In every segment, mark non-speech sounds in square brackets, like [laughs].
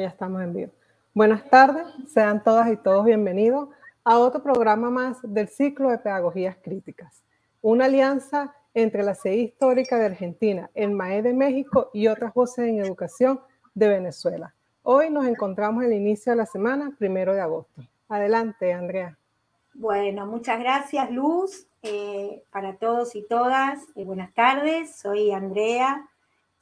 ya estamos en vivo. Buenas tardes, sean todas y todos bienvenidos a otro programa más del ciclo de pedagogías críticas. Una alianza entre la CEI histórica de Argentina, el MAE de México y otras voces en educación de Venezuela. Hoy nos encontramos al inicio de la semana, primero de agosto. Adelante, Andrea. Bueno, muchas gracias, Luz. Eh, para todos y todas, eh, buenas tardes. Soy Andrea,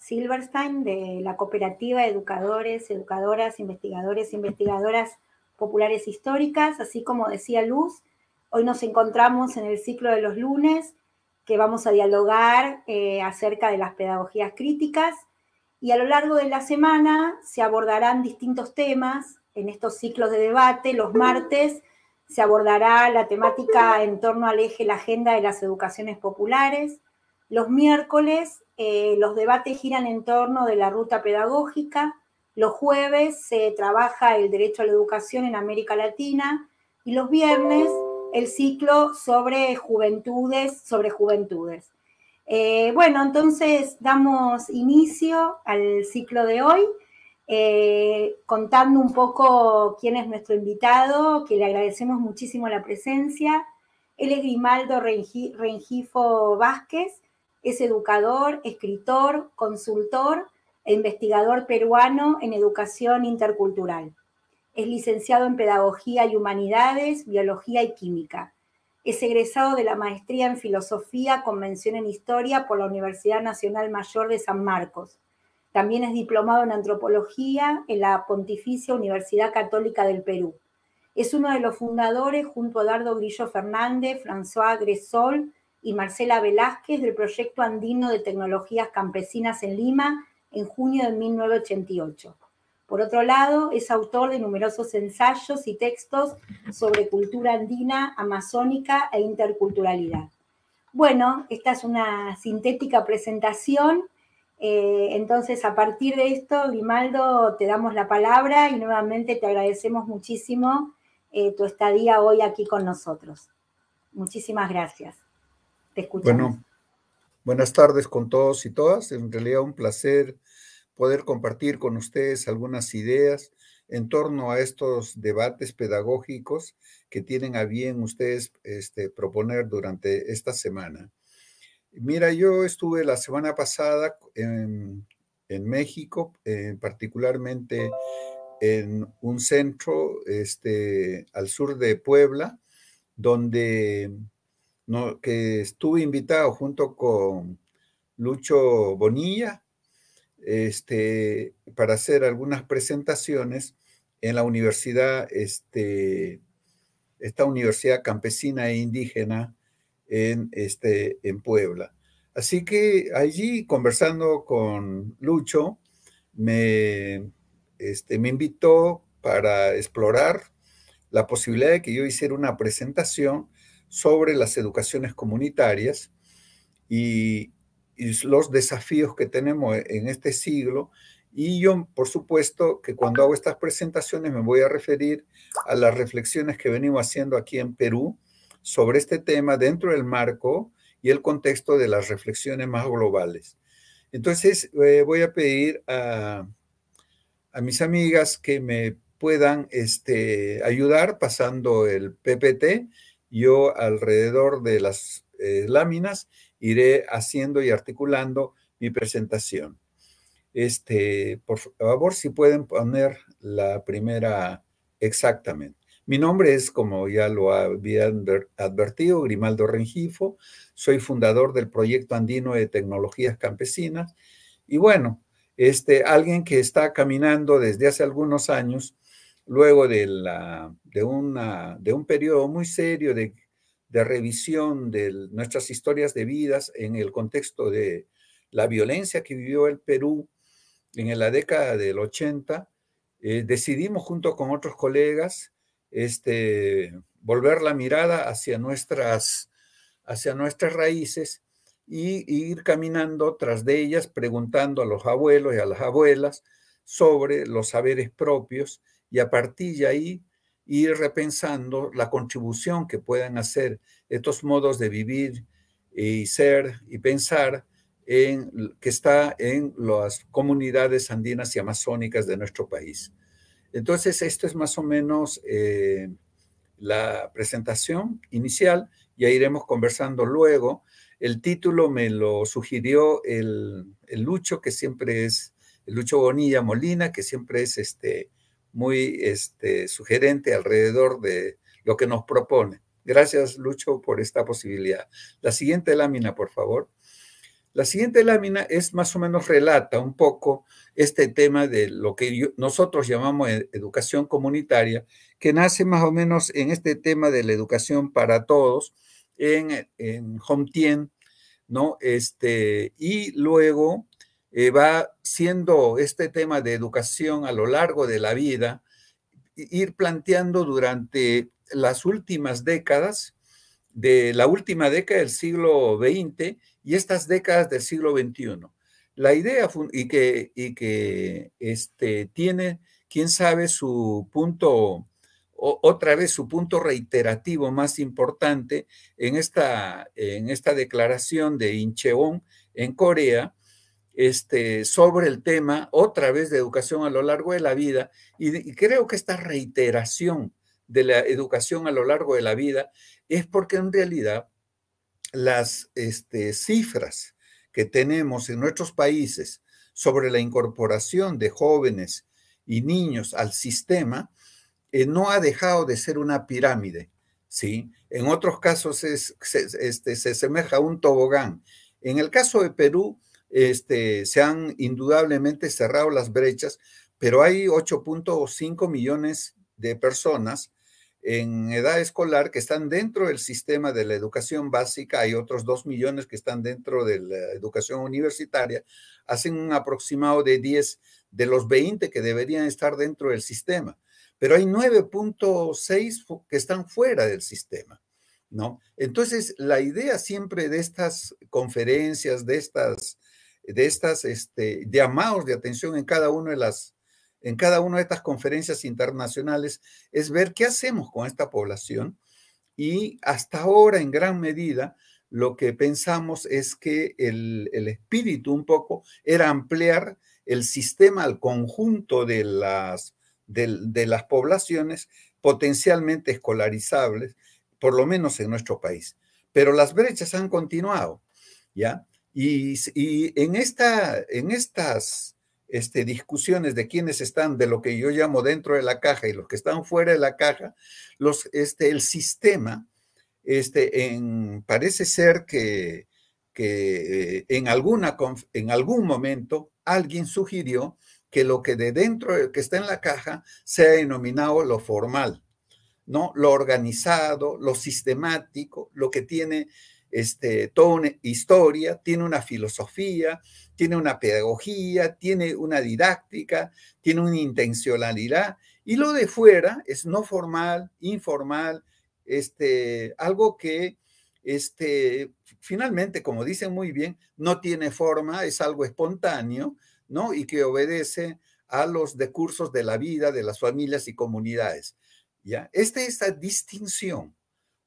Silverstein de la cooperativa Educadores, Educadoras, Investigadores, Investigadoras Populares Históricas, así como decía Luz, hoy nos encontramos en el ciclo de los lunes que vamos a dialogar eh, acerca de las pedagogías críticas y a lo largo de la semana se abordarán distintos temas en estos ciclos de debate, los martes se abordará la temática en torno al eje la agenda de las educaciones populares. Los miércoles eh, los debates giran en torno de la ruta pedagógica. Los jueves se trabaja el derecho a la educación en América Latina y los viernes el ciclo sobre juventudes, sobre juventudes. Eh, bueno, entonces damos inicio al ciclo de hoy, eh, contando un poco quién es nuestro invitado, que le agradecemos muchísimo la presencia. Él es Grimaldo Rengifo Vázquez, es educador, escritor, consultor e investigador peruano en educación intercultural. Es licenciado en Pedagogía y Humanidades, Biología y Química. Es egresado de la maestría en Filosofía con mención en Historia por la Universidad Nacional Mayor de San Marcos. También es diplomado en Antropología en la Pontificia Universidad Católica del Perú. Es uno de los fundadores, junto a Dardo Grillo Fernández, François Gresol, y Marcela Velázquez del Proyecto Andino de Tecnologías Campesinas en Lima en junio de 1988. Por otro lado, es autor de numerosos ensayos y textos sobre cultura andina, amazónica e interculturalidad. Bueno, esta es una sintética presentación. Eh, entonces, a partir de esto, Guimaldo, te damos la palabra y nuevamente te agradecemos muchísimo eh, tu estadía hoy aquí con nosotros. Muchísimas gracias. Bueno, buenas tardes con todos y todas. En realidad un placer poder compartir con ustedes algunas ideas en torno a estos debates pedagógicos que tienen a bien ustedes este, proponer durante esta semana. Mira, yo estuve la semana pasada en, México, eh, particularmente en un centro este, al sur de Puebla, donde que estuve invitado junto con Lucho Bonilla este, para hacer algunas presentaciones en la universidad, este, esta universidad campesina e indígena en, este, en Puebla. Así que allí conversando con Lucho, me, este, me invitó para explorar la posibilidad de que yo hiciera una presentación sobre las educaciones comunitarias y, los desafíos que tenemos e, en este siglo. Y yo, por supuesto, que cuando hago estas presentaciones me voy a referir a las reflexiones que venimos haciendo aquí en Perú sobre este tema dentro del marco y el contexto de las reflexiones más globales. Entonces, eh, voy a pedir a, mis amigas que me puedan este, ayudar pasando el PPT yo alrededor de las eh, láminas iré haciendo y articulando mi presentación. Este, por favor, si pueden poner la primera exactamente. Mi nombre es, como ya lo había advertido, Grimaldo Rengifo. Soy fundador del proyecto andino de tecnologías campesinas. Y bueno, este, alguien que está caminando desde hace algunos años luego de, un periodo muy serio de, revisión de nuestras historias de vidas en el contexto de la violencia que vivió el Perú en la década del 80, eh, decidimos junto con otros colegas este, volver la mirada hacia nuestras, hacia nuestras raíces e ir caminando tras de ellas, preguntando a los abuelos y a las abuelas sobre los saberes propios y a partir de ahí ir repensando la contribución que puedan hacer estos modos de vivir y ser y pensar en, que está en las comunidades andinas y amazónicas de nuestro país. Entonces, esto es más o menos eh, la presentación inicial, ya iremos conversando luego. El título me lo sugirió el, el Lucho, que siempre es, el Lucho Bonilla Molina, que siempre es este, muy este, sugerente alrededor de lo que nos propone. Gracias, Lucho, por esta posibilidad. La siguiente lámina, por favor. La siguiente lámina es más o menos relata un poco este tema de lo que nosotros llamamos e, educación comunitaria, que nace más o menos en este tema de la educación para todos en, en Homtien, ¿no? Este, y luego eh, va siendo este tema de educación a lo largo de la vida, ir planteando durante las últimas décadas, de la última década del siglo XX y estas décadas del siglo XXI. La idea y que, y que este, tiene, quién sabe, su punto, otra vez su punto reiterativo más importante en esta, en esta declaración de Incheon en Corea, este, sobre el tema, otra vez de educación a lo largo de la vida, y, creo que esta reiteración de la educación a lo largo de la vida es porque en realidad las este, cifras que tenemos en nuestros países sobre la incorporación de jóvenes y niños al sistema eh, no ha dejado de ser una pirámide, ¿sí? En otros casos este, se asemeja a un tobogán. En el caso de Perú, este, se han indudablemente cerrado las brechas, pero hay 8.5 millones de personas en edad escolar que están dentro del sistema de la educación básica, hay otros 2 millones que están dentro de la educación universitaria, hacen un aproximado de 10 de los 20 que deberían estar dentro del sistema, pero hay 9.6 que están fuera del sistema. ¿No? Entonces, la idea siempre de estas conferencias, de estas de estas este, llamados de atención en cada uno de las en cada una de estas conferencias internacionales es ver qué hacemos con esta población y hasta ahora en gran medida lo que pensamos es que el, espíritu un poco era ampliar el sistema al conjunto de las, de las poblaciones potencialmente escolarizables, por lo menos en nuestro país. Pero las brechas han continuado, ¿ya? Y, en, esta, en estas este, discusiones de quienes están, de lo que yo llamo dentro de la caja y los que están fuera de la caja, los, este, el sistema este, parece ser que, eh, en, alguna, en algún momento alguien sugirió que lo que de dentro, que está en la caja, sea denominado lo formal, ¿no? Lo organizado, lo sistemático, lo que tiene este, toda historia, tiene una filosofía, tiene una pedagogía, tiene una didáctica, tiene una intencionalidad. Y lo de fuera es no formal, informal, este, algo que este, finalmente, como dicen muy bien, no tiene forma, es algo espontáneo, ¿no? Y que obedece a los discursos de la vida, de las familias y comunidades. ¿ya? Este, esta es la distinción,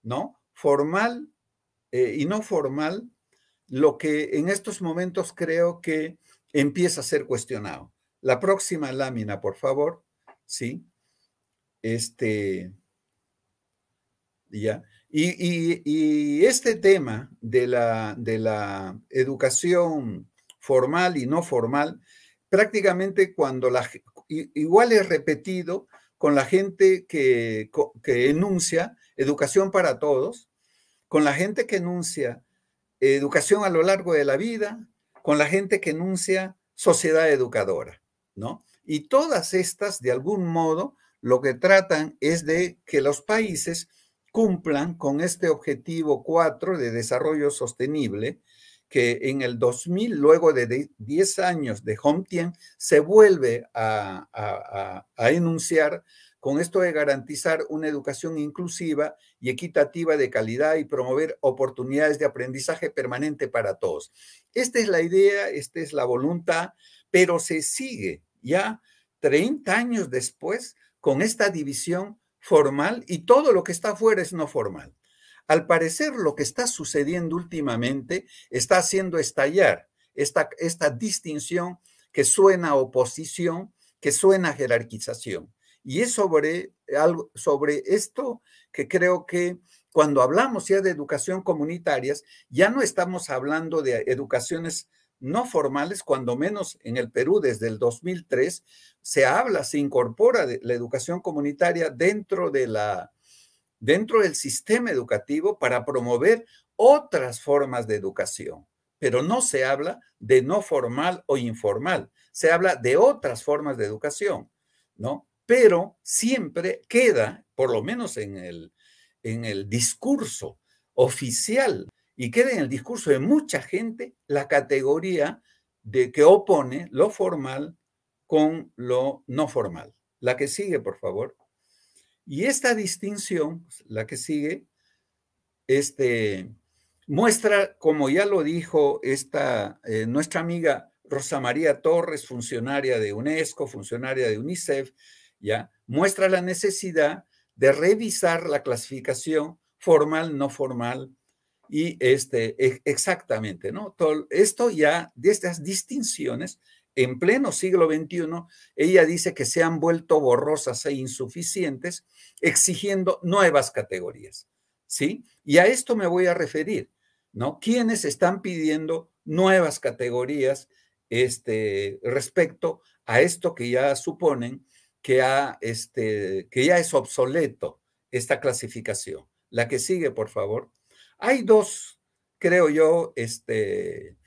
¿no? Formal eh, y no formal lo que en estos momentos creo que empieza a ser cuestionado. La próxima lámina, por favor. Sí. Este. Y, este tema de la, de la educación formal y no formal, prácticamente cuando la, igual es repetido con la gente que, que enuncia educación para todos, con la gente que enuncia educación a lo largo de la vida, con la gente que enuncia sociedad educadora, ¿no? Y todas estas, de algún modo, lo que tratan es de que los países cumplan con este objetivo 4 de desarrollo sostenible, que en el 2000, luego de 10 años de Homtien, se vuelve a, a enunciar con esto de garantizar una educación inclusiva y equitativa de calidad y promover oportunidades de aprendizaje permanente para todos. Esta es la idea, esta es la voluntad, pero se sigue ya 30 años después con esta división formal y todo lo que está afuera es no formal. Al parecer lo que está sucediendo últimamente está haciendo estallar esta, distinción que suena oposición, que suena jerarquización. Y es sobre, algo, sobre esto que creo que cuando hablamos ya de educación comunitarias, ya no estamos hablando de educaciones no formales, cuando menos en el Perú desde el 2003, se habla, se incorpora la educación comunitaria dentro, de la, dentro del sistema educativo para promover otras formas de educación, pero no se habla de no formal o informal, se habla de otras formas de educación, ¿no? pero siempre queda, por lo menos en el, discurso oficial, y queda en el discurso de mucha gente la categoría de que opone lo formal con lo no formal. La que sigue, por favor. Y esta distinción, pues, la que sigue, este, muestra, como ya lo dijo esta, eh, nuestra amiga Rosa María Torres, funcionaria de UNESCO, funcionaria de UNICEF, Muestra la necesidad de revisar la clasificación formal, no formal y este, e-, exactamente, ¿no? Todo, esto ya, de estas distinciones, en pleno siglo XXI, ella dice que se han vuelto borrosas e insuficientes, exigiendo nuevas categorías, ¿sí? Y a esto me voy a referir, ¿no? Quienes están pidiendo nuevas categorías este, respecto a esto que ya suponen que, este, que ya es obsoleto esta clasificación. La que sigue, por favor. Hay dos, creo yo, este,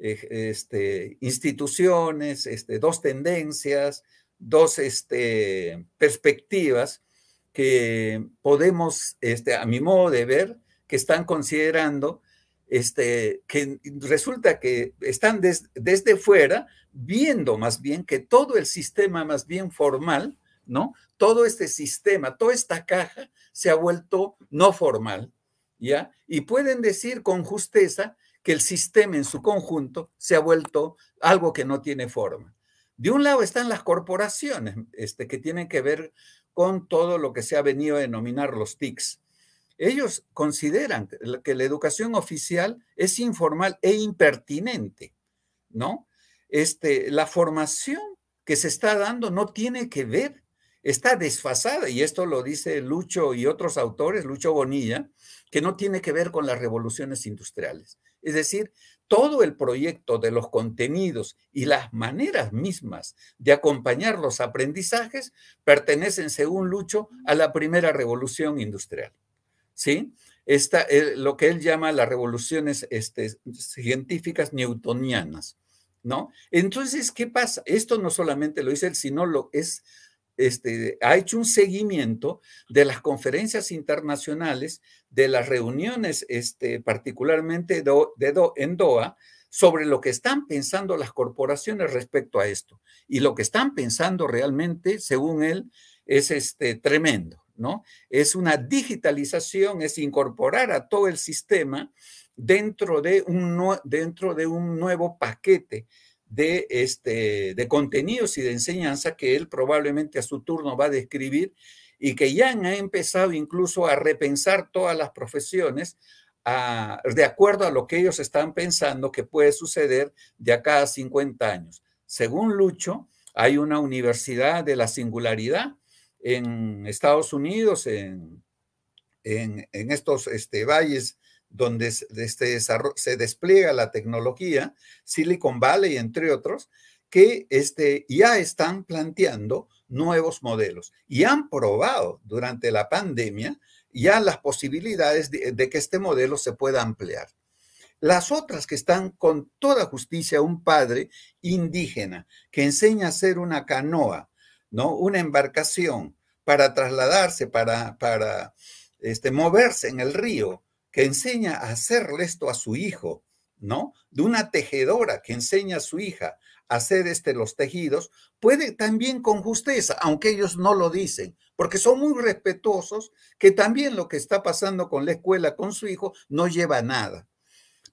este, instituciones, este, dos tendencias, dos este, perspectivas que podemos, este, a mi modo de ver, que están considerando este, que resulta que están desde fuera viendo más bien que todo el sistema más bien formal, ¿no? Todo este sistema, toda esta caja se ha vuelto no formal, ¿ya? Y pueden decir con justeza que el sistema en su conjunto se ha vuelto algo que no tiene forma. De un lado están las corporaciones, este, que tienen que ver con todo lo que se ha venido a denominar los TICs, ellos consideran que la educación oficial es informal e impertinente, ¿no? Este, la formación que se está dando no tiene que ver, está desfasada, y esto lo dice Lucho y otros autores, Lucho Bonilla, que no tiene que ver con las revoluciones industriales. Es decir, todo el proyecto de los contenidos y las maneras mismas de acompañar los aprendizajes pertenecen, según Lucho, a la primera revolución industrial. ¿sí? Esta, eh, lo que él llama las revoluciones este, científicas newtonianas, ¿no? Entonces, ¿qué pasa? Esto no solamente lo dice él, sino lo es, este, ha hecho un seguimiento de las conferencias internacionales, de las reuniones, este, particularmente de en Doha, sobre lo que están pensando las corporaciones respecto a esto. Y lo que están pensando realmente, según él, es este, tremendo. Es una digitalización, es incorporar a todo el sistema dentro de un, nuevo paquete este, de, contenidos y de enseñanza que él probablemente a su turno va a describir y que ya han empezado incluso a repensar todas las profesiones de acuerdo a lo que ellos están pensando que puede suceder de acá a 50 años. Según Lucho, hay una universidad de la singularidad en Estados Unidos, en, estos este, valles donde este, se despliega la tecnología, Silicon Valley, entre otros, que este, ya están planteando nuevos modelos y han probado durante la pandemia ya las posibilidades de, que este modelo se pueda ampliar. Las otras que están con toda justicia, un padre indígena que enseña a hacer una canoa una embarcación para trasladarse, para, para este, moverse en el río, que enseña a hacerle esto a su hijo, ¿no? De una tejedora que enseña a su hija a hacer este, los tejidos, puede también con justeza, aunque ellos no lo dicen, porque son muy respetuosos, que también lo que está pasando con la escuela, con su hijo, no lleva a nada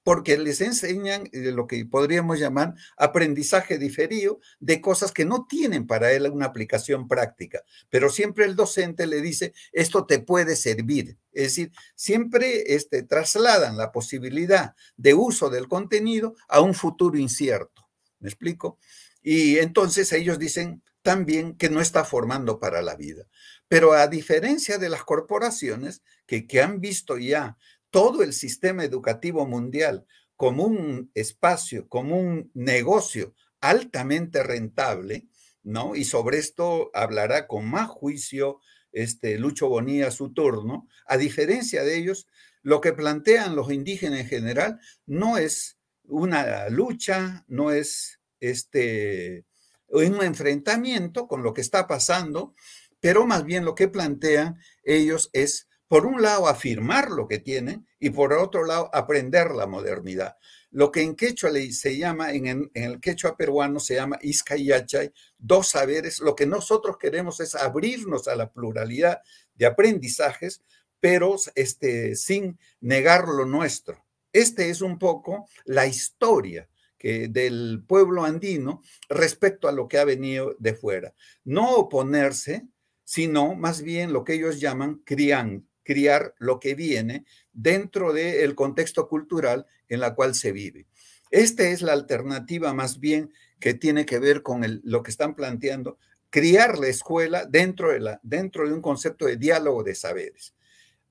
porque les enseñan eh, lo que podríamos llamar aprendizaje diferido de cosas que no tienen para él una aplicación práctica, pero siempre el docente le dice, esto te puede servir. Es decir, siempre este, trasladan la posibilidad de uso del contenido a un futuro incierto. ¿Me explico? Y entonces ellos dicen también que no está formando para la vida. Pero a diferencia de las corporaciones que, que han visto ya todo el sistema educativo mundial como un espacio, como un negocio altamente rentable, ¿no? Y sobre esto hablará con más juicio este Lucho Bonilla a su turno. A diferencia de ellos, lo que plantean los indígenas en general no es una lucha, no es este un enfrentamiento con lo que está pasando, pero más bien lo que plantean ellos es por un lado, afirmar lo que tienen y por otro lado, aprender la modernidad. Lo que en quechua se llama, en, el quechua peruano se llama y iscayachay, dos saberes. Lo que nosotros queremos es abrirnos a la pluralidad de aprendizajes, pero este, sin negar lo nuestro. Este es un poco la historia que del pueblo andino respecto a lo que ha venido de fuera. No oponerse, sino más bien lo que ellos llaman crian, criar lo que viene dentro del contexto cultural en la cual se vive. Esta es la alternativa más bien que tiene que ver con el, lo que están planteando, criar la escuela dentro de, la, dentro de un concepto de diálogo de saberes.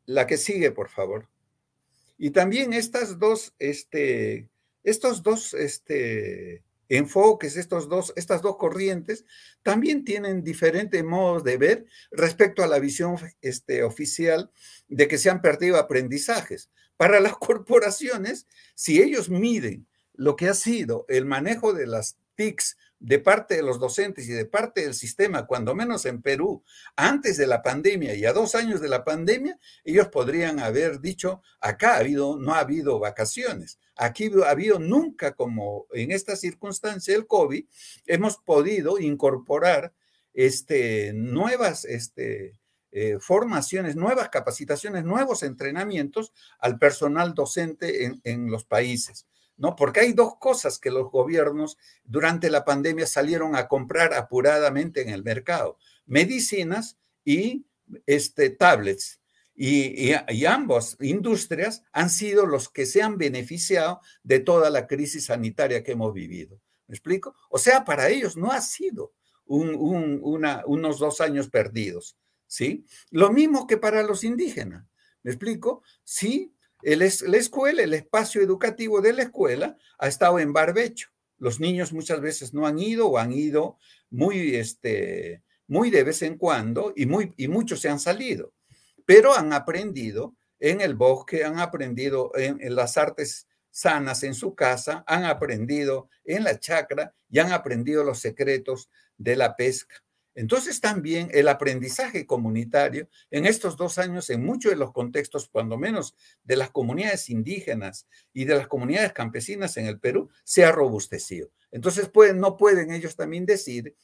La que sigue, por favor. Y también estas dos, este, estos dos este, enfoques, estos dos, estas dos corrientes, también tienen diferentes modos de ver respecto a la visión este, oficial de que se han perdido aprendizajes. Para las [laughs] corporaciones, si ellos miden lo que ha sido el manejo de las TICs de parte de los docentes y de parte del sistema, cuando menos en Perú, antes de la pandemia y a dos años de la pandemia, ellos podrían haber dicho, acá ha habido, no ha habido vacaciones, aquí ha habido nunca como en esta circunstancia el COVID, hemos podido incorporar este, nuevas este, eh, formaciones, nuevas capacitaciones, nuevos entrenamientos al personal docente en, en los países. ¿no? Porque hay dos cosas que los gobiernos durante la pandemia salieron a comprar apuradamente en el mercado, medicinas y este, tablets. Y, ambas industrias han sido los que se han beneficiado de toda la crisis sanitaria que hemos vivido. ¿Me explico? O sea, para ellos no ha sido unos dos años perdidos, ¿sí? Lo mismo que para los indígenas. ¿Me explico? Sí, la escuela, el espacio educativo de la escuela ha estado en barbecho. Los niños muchas veces no han ido o han ido muy, este, muy de vez en cuando y, muy, y muchos se han salido, pero han aprendido en el bosque, han aprendido en las artes sanas en su casa, han aprendido en la chacra y han aprendido los secretos de la pesca. Entonces también el aprendizaje comunitario en estos dos años, en muchos de los contextos, cuando menos de las comunidades indígenas y de las comunidades campesinas en el Perú, se ha robustecido. Entonces pueden, no pueden ellos también decir,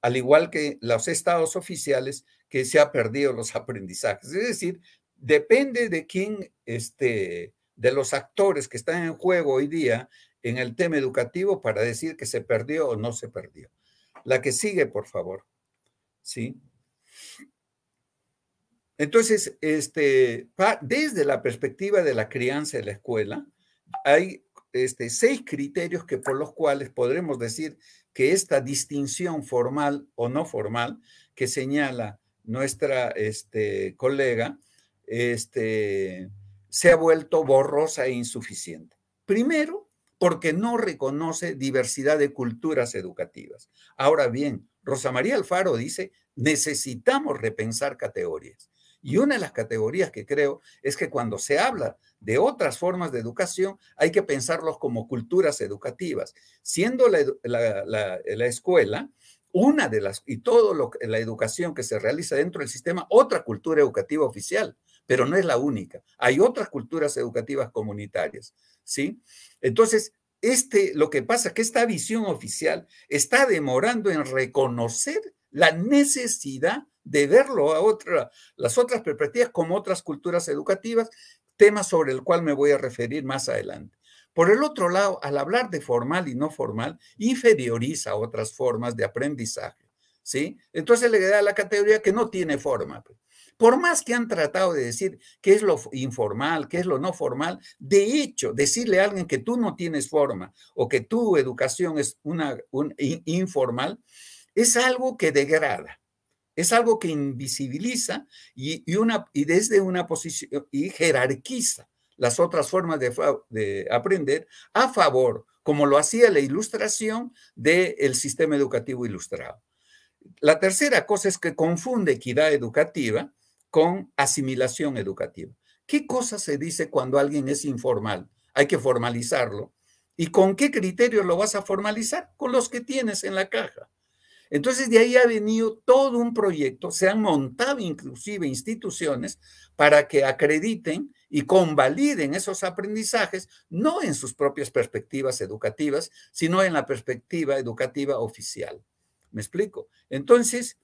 al igual que los estados oficiales, que se han perdido los [laughs] aprendizajes. Es decir, depende de quién, este, de los actores que están en juego hoy día en el tema educativo para decir que se perdió o no se perdió. La que sigue, por favor. ¿sí? Entonces, este, desde la perspectiva de la crianza de la escuela, hay este, seis criterios que por los cuales podremos decir que esta distinción formal o no formal que señala nuestra este, colega este, se ha vuelto borrosa e insuficiente. Primero, porque no reconoce diversidad de culturas educativas. Ahora bien, Rosa María Alfaro dice, necesitamos repensar categorías. Y una de las categorías que creo es que cuando se habla de otras formas de educación, hay que pensarlos como culturas educativas, siendo la, escuela una de las, y toda la educación que se realiza dentro del sistema, otra cultura educativa oficial, pero no es la única. Hay otras culturas educativas comunitarias, ¿sí? Entonces, este, lo que pasa es que esta visión oficial está demorando en reconocer la necesidad de verlo a otra, las otras perspectivas como otras culturas educativas, tema sobre el cual me voy a referir más adelante. Por el otro lado, al hablar de formal y no formal, inferioriza otras formas de aprendizaje, ¿sí? Entonces le da la categoría que no tiene forma. Pues. Por más que han tratado de decir qué es lo informal, qué es lo no formal, de hecho, decirle a alguien que tú no tienes forma o que tu educación es una informal, es algo que degrada, es algo que invisibiliza y, desde una posición y jerarquiza las otras formas de, aprender a favor, como lo hacía la ilustración del sistema educativo ilustrado. La tercera cosa es que confunde equidad educativa con asimilación educativa. ¿Qué cosa se dice cuando alguien es informal? Hay que formalizarlo. ¿Y con qué criterios lo vas a formalizar? Con los que tienes en la caja. Entonces de ahí ha venido todo un proyecto, se han montado inclusive instituciones para que acrediten y convaliden esos aprendizajes, no en sus propias perspectivas educativas, sino en la perspectiva educativa oficial. ¿Me explico? Entonces,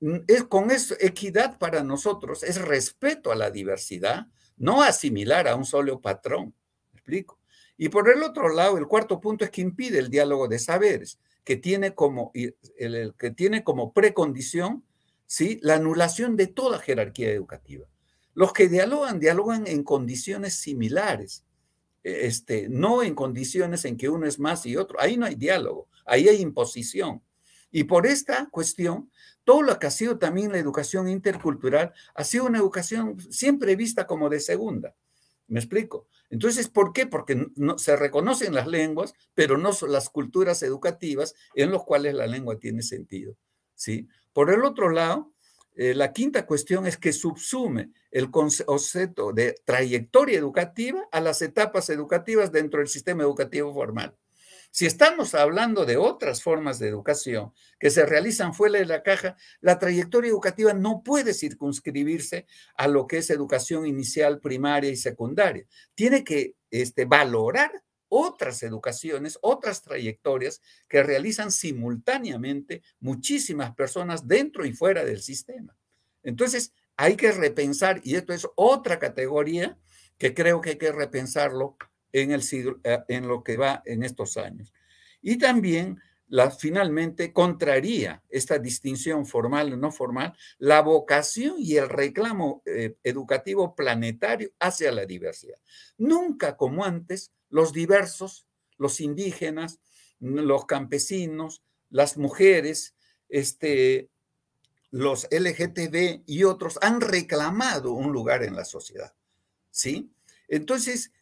Mm, es con eso, equidad para nosotros es respeto a la diversidad, no asimilar a un solo patrón. ¿Me explico? Y por el otro lado, el cuarto punto es que impide el diálogo de saberes, que tiene como, el, que tiene como precondición ¿sí? la anulación de toda jerarquía educativa. Los que dialogan, dialogan en condiciones similares, e, este, no en condiciones en que uno es más y otro. Ahí no hay diálogo, ahí hay imposición. Y por esta cuestión, todo lo que ha sido también la educación intercultural ha sido una educación siempre vista como de segunda. ¿Me explico? Entonces, ¿por qué? Porque no, se reconocen las lenguas, pero no las culturas educativas en las cuales la lengua tiene sentido. ¿sí? Por el otro lado, eh, la quinta cuestión es que subsume el concepto de trayectoria educativa a las etapas educativas dentro del sistema educativo formal. Si estamos hablando de otras formas de educación que se realizan fuera de la caja, la trayectoria educativa no puede circunscribirse a lo que es educación inicial, primaria y secundaria. Tiene que este, valorar otras educaciones, otras trayectorias que realizan simultáneamente muchísimas personas dentro y fuera del sistema. Entonces, hay que repensar, y esto es otra categoría que creo que hay que repensarlo eh, en, lo que va en estos años. Y también la, finalmente contraría esta distinción formal no formal, la vocación y el reclamo eh, educativo planetario hacia la diversidad. Nunca como antes, los diversos, los indígenas, los campesinos, las mujeres, este, los LGTB y otros han reclamado un lugar en la sociedad. ¿Sí? Entonces,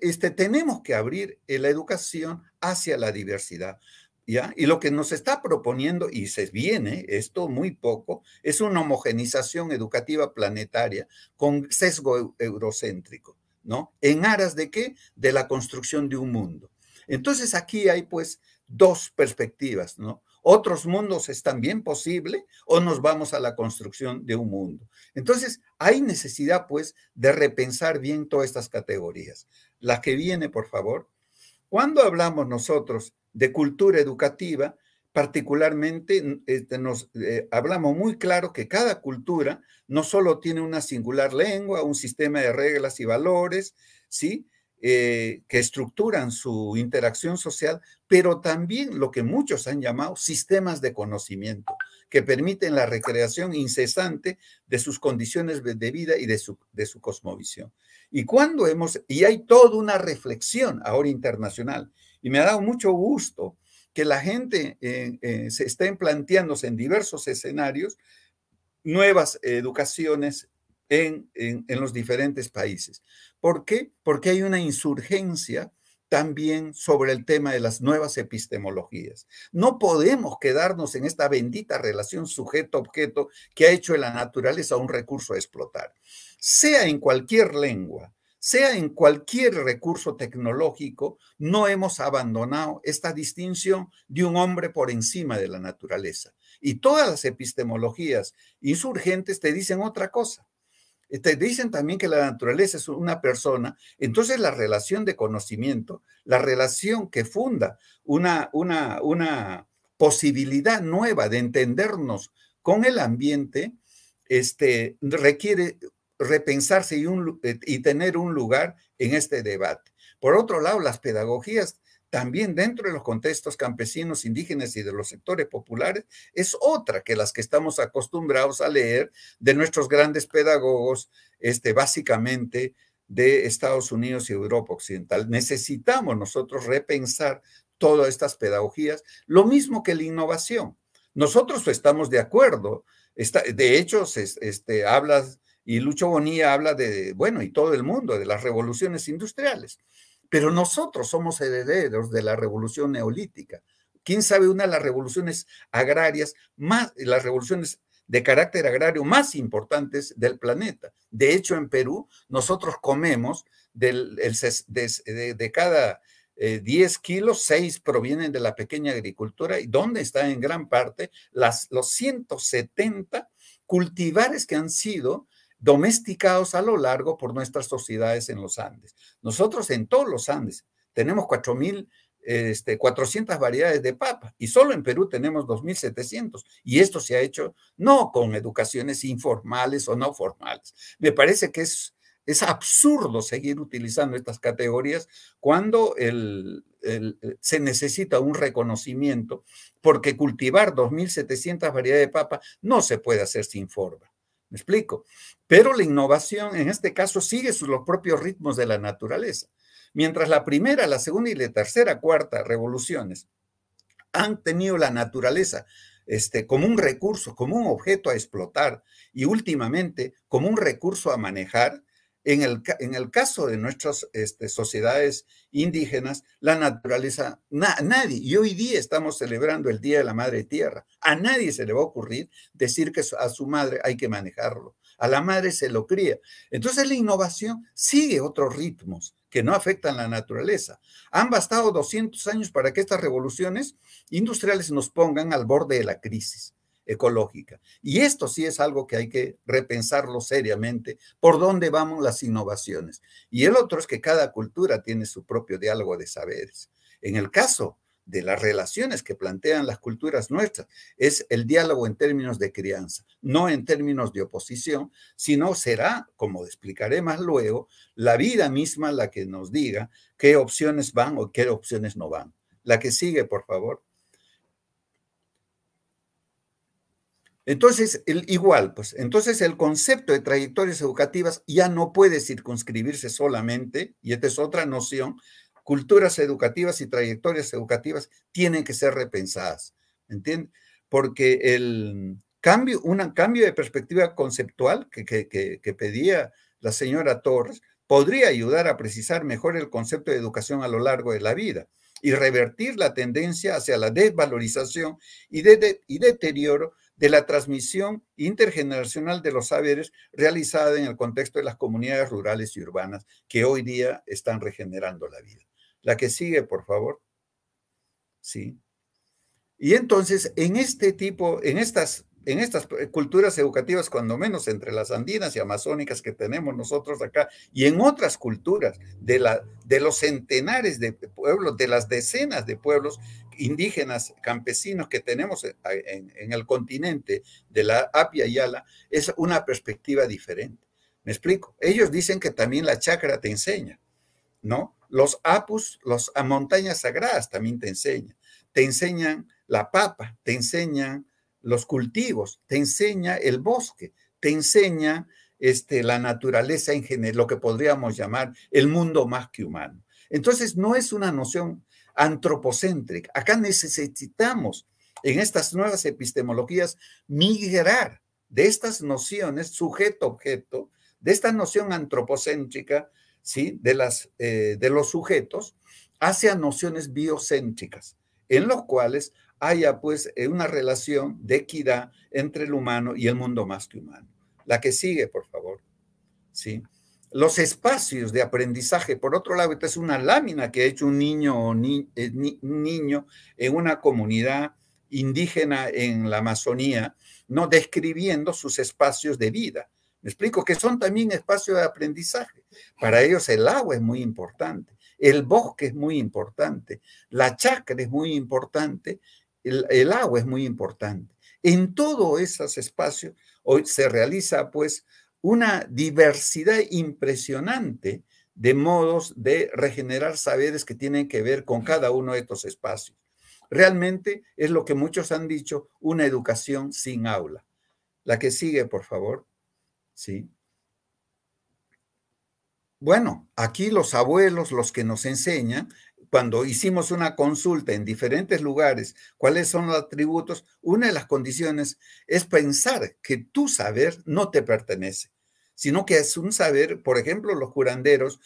este, tenemos que abrir la educación hacia la diversidad. ¿Ya? Y lo que nos está proponiendo, y se viene esto muy poco, es una homogenización educativa planetaria con sesgo eurocéntrico, ¿no? ¿En aras de qué? De la construcción de un mundo. Entonces aquí hay pues dos perspectivas, ¿no? otros mundos es también posible o nos vamos a la construcción de un mundo. Entonces, hay necesidad, pues, de repensar bien todas estas categorías. La que viene, por favor. Cuando hablamos nosotros de cultura educativa, particularmente este, nos eh, hablamos muy claro que cada cultura no solo tiene una singular lengua, un sistema de reglas y valores, ¿sí? Eh, que estructuran su interacción social, pero también lo que muchos han llamado sistemas de conocimiento, que permiten la recreación incesante de sus condiciones de vida y de su, de cosmovisión. Y cuando hemos, y hay toda una reflexión ahora internacional, y me ha dado mucho gusto que la gente eh, eh, se estén planteándose en diversos escenarios nuevas educaciones en los diferentes países. ¿Por qué? Porque hay una insurgencia también sobre el tema de las nuevas epistemologías. No podemos quedarnos en esta bendita relación sujeto-objeto que ha hecho de la naturaleza un recurso a explotar. Sea en cualquier lengua, sea en cualquier recurso tecnológico, no hemos abandonado esta distinción de un hombre por encima de la naturaleza. Y todas las epistemologías insurgentes te dicen otra cosa. Este, dicen también que la naturaleza es una persona, entonces la relación de conocimiento, la relación que funda una, una, una posibilidad nueva de entendernos con el ambiente, este, requiere repensarse y, un, eh, y tener un lugar en este debate. Por otro lado, las pedagogías también dentro de los contextos campesinos, indígenas y de los sectores populares, es otra que las que estamos acostumbrados a leer de nuestros grandes pedagogos, este, básicamente de Estados Unidos y Europa Occidental. Necesitamos nosotros repensar todas estas pedagogías, lo mismo que la innovación. Nosotros estamos de acuerdo, de hecho, este, hablas, y Lucho Bonilla habla de, bueno, y todo el mundo, de las revoluciones industriales. Pero nosotros somos herederos de la revolución neolítica. Quién sabe una de las revoluciones agrarias más, las revoluciones de carácter agrario más importantes del planeta. De hecho, en Perú, nosotros comemos de, cada 10 eh, kilos, 6 provienen de la pequeña agricultura y donde está en gran parte las, los 170 cultivares que han sido domesticados a lo largo por nuestras sociedades en los Andes. Nosotros en todos los Andes tenemos 4.400 este, variedades de papa y solo en Perú tenemos 2.700 y esto se ha hecho no con educaciones informales o no formales. Me parece que es, absurdo seguir utilizando estas categorías cuando eh, se necesita un reconocimiento porque cultivar 2.700 variedades de papa no se puede hacer sin forma. Me explico. Pero la innovación en este caso sigue sus, los propios ritmos de la naturaleza. Mientras la primera, la segunda y la tercera, cuarta revoluciones han tenido la naturaleza este, como un recurso, como un objeto a explotar y últimamente como un recurso a manejar, en el, caso de nuestras este, sociedades indígenas, la naturaleza, nadie, y hoy día estamos celebrando el Día de la Madre Tierra, a nadie se le va a ocurrir decir que a su madre hay que manejarlo, a la madre se lo cría. Entonces la innovación sigue otros ritmos que no afectan la naturaleza. Han bastado 200 años para que estas revoluciones industriales nos pongan al borde de la crisis ecológica. Y esto sí es algo que hay que repensarlo seriamente, por dónde vamos las innovaciones. Y el otro es que cada cultura tiene su propio diálogo de saberes. En el caso de las relaciones que plantean las culturas nuestras, es el diálogo en términos de crianza, no en términos de oposición, sino será, como explicaré más luego, la vida misma la que nos diga qué opciones van o qué opciones no van. La que sigue, por favor. Entonces, el, igual, pues, entonces el concepto de trayectorias educativas ya no puede circunscribirse solamente, y esta es otra noción, culturas educativas y trayectorias educativas tienen que ser repensadas, ¿entiendes? Porque el cambio, un cambio de perspectiva conceptual que, que, pedía la señora Torres podría ayudar a precisar mejor el concepto de educación a lo largo de la vida y revertir la tendencia hacia la desvalorización y, de, y deterioro de la transmisión intergeneracional de los saberes realizada en el contexto de las comunidades rurales y urbanas que hoy día están regenerando la vida. La que sigue, por favor. Sí. Y entonces, en este tipo, en estas en estas eh, culturas educativas, cuando menos entre las andinas y amazónicas que tenemos nosotros acá, y en otras culturas de, la, de los centenares de pueblos, de las decenas de pueblos indígenas, campesinos que tenemos eh, en, el continente de la Apia Yala, es una perspectiva diferente. ¿Me explico? Ellos dicen que también la chacra te enseña, ¿no? Los apus, las montañas sagradas también te enseñan. Te enseñan la papa, te enseñan los cultivos, te enseña el bosque, te enseña este, la naturaleza en general, lo que podríamos llamar el mundo más que humano. Entonces, no es una noción antropocéntrica. Acá necesitamos, en estas nuevas epistemologías, migrar de estas nociones sujeto-objeto, de esta noción antropocéntrica, ¿sí? de, las, eh, de los sujetos, hacia nociones biocéntricas, en los cuales haya pues eh, una relación de equidad entre el humano y el mundo más que humano. La que sigue, por favor. ¿Sí? Los espacios de aprendizaje, por otro lado, esta es una lámina que ha hecho un niño o ni, eh, niño en una comunidad indígena en la Amazonía, no describiendo sus espacios de vida. Me explico que son también espacios de aprendizaje. Para ellos el agua es muy importante, el bosque es muy importante, la chacra es muy importante el, agua es muy importante. En todos esos espacios hoy se realiza pues una diversidad impresionante de modos de regenerar saberes que tienen que ver con cada uno de estos espacios. Realmente es lo que muchos han dicho, una educación sin aula. La que sigue, por favor. Sí. Bueno, aquí los abuelos, los que nos enseñan, cuando hicimos una consulta en diferentes lugares, cuáles son los atributos, una de las condiciones es pensar que tu saber no te pertenece, sino que es un saber, por ejemplo, los curanderos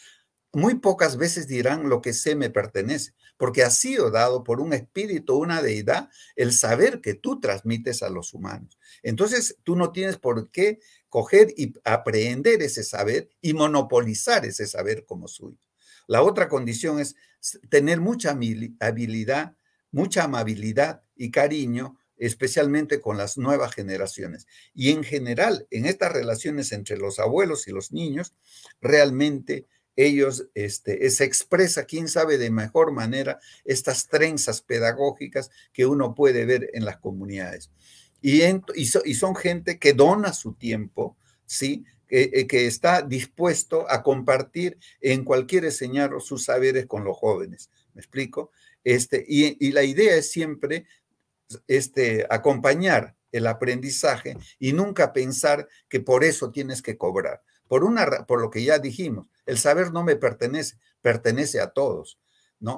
muy pocas veces dirán lo que sé me pertenece, porque ha sido dado por un espíritu, una deidad, el saber que tú transmites a los humanos. Entonces, tú no tienes por qué coger y aprehender ese saber y monopolizar ese saber como suyo. La otra condición es tener mucha habilidad, mucha amabilidad y cariño, especialmente con las nuevas generaciones. Y en general, en estas relaciones entre los abuelos y los niños, realmente ellos este, se expresa, quién sabe de mejor manera, estas trenzas pedagógicas que uno puede ver en las comunidades. Y, y son gente que dona su tiempo, ¿sí? Eh, que, está dispuesto a compartir en cualquier enseñar sus saberes con los jóvenes. ¿Me explico? Este, y, y, la idea es siempre este, acompañar el aprendizaje y nunca pensar que por eso tienes que cobrar. Por, una, por lo que ya dijimos, el saber no me pertenece, pertenece a todos.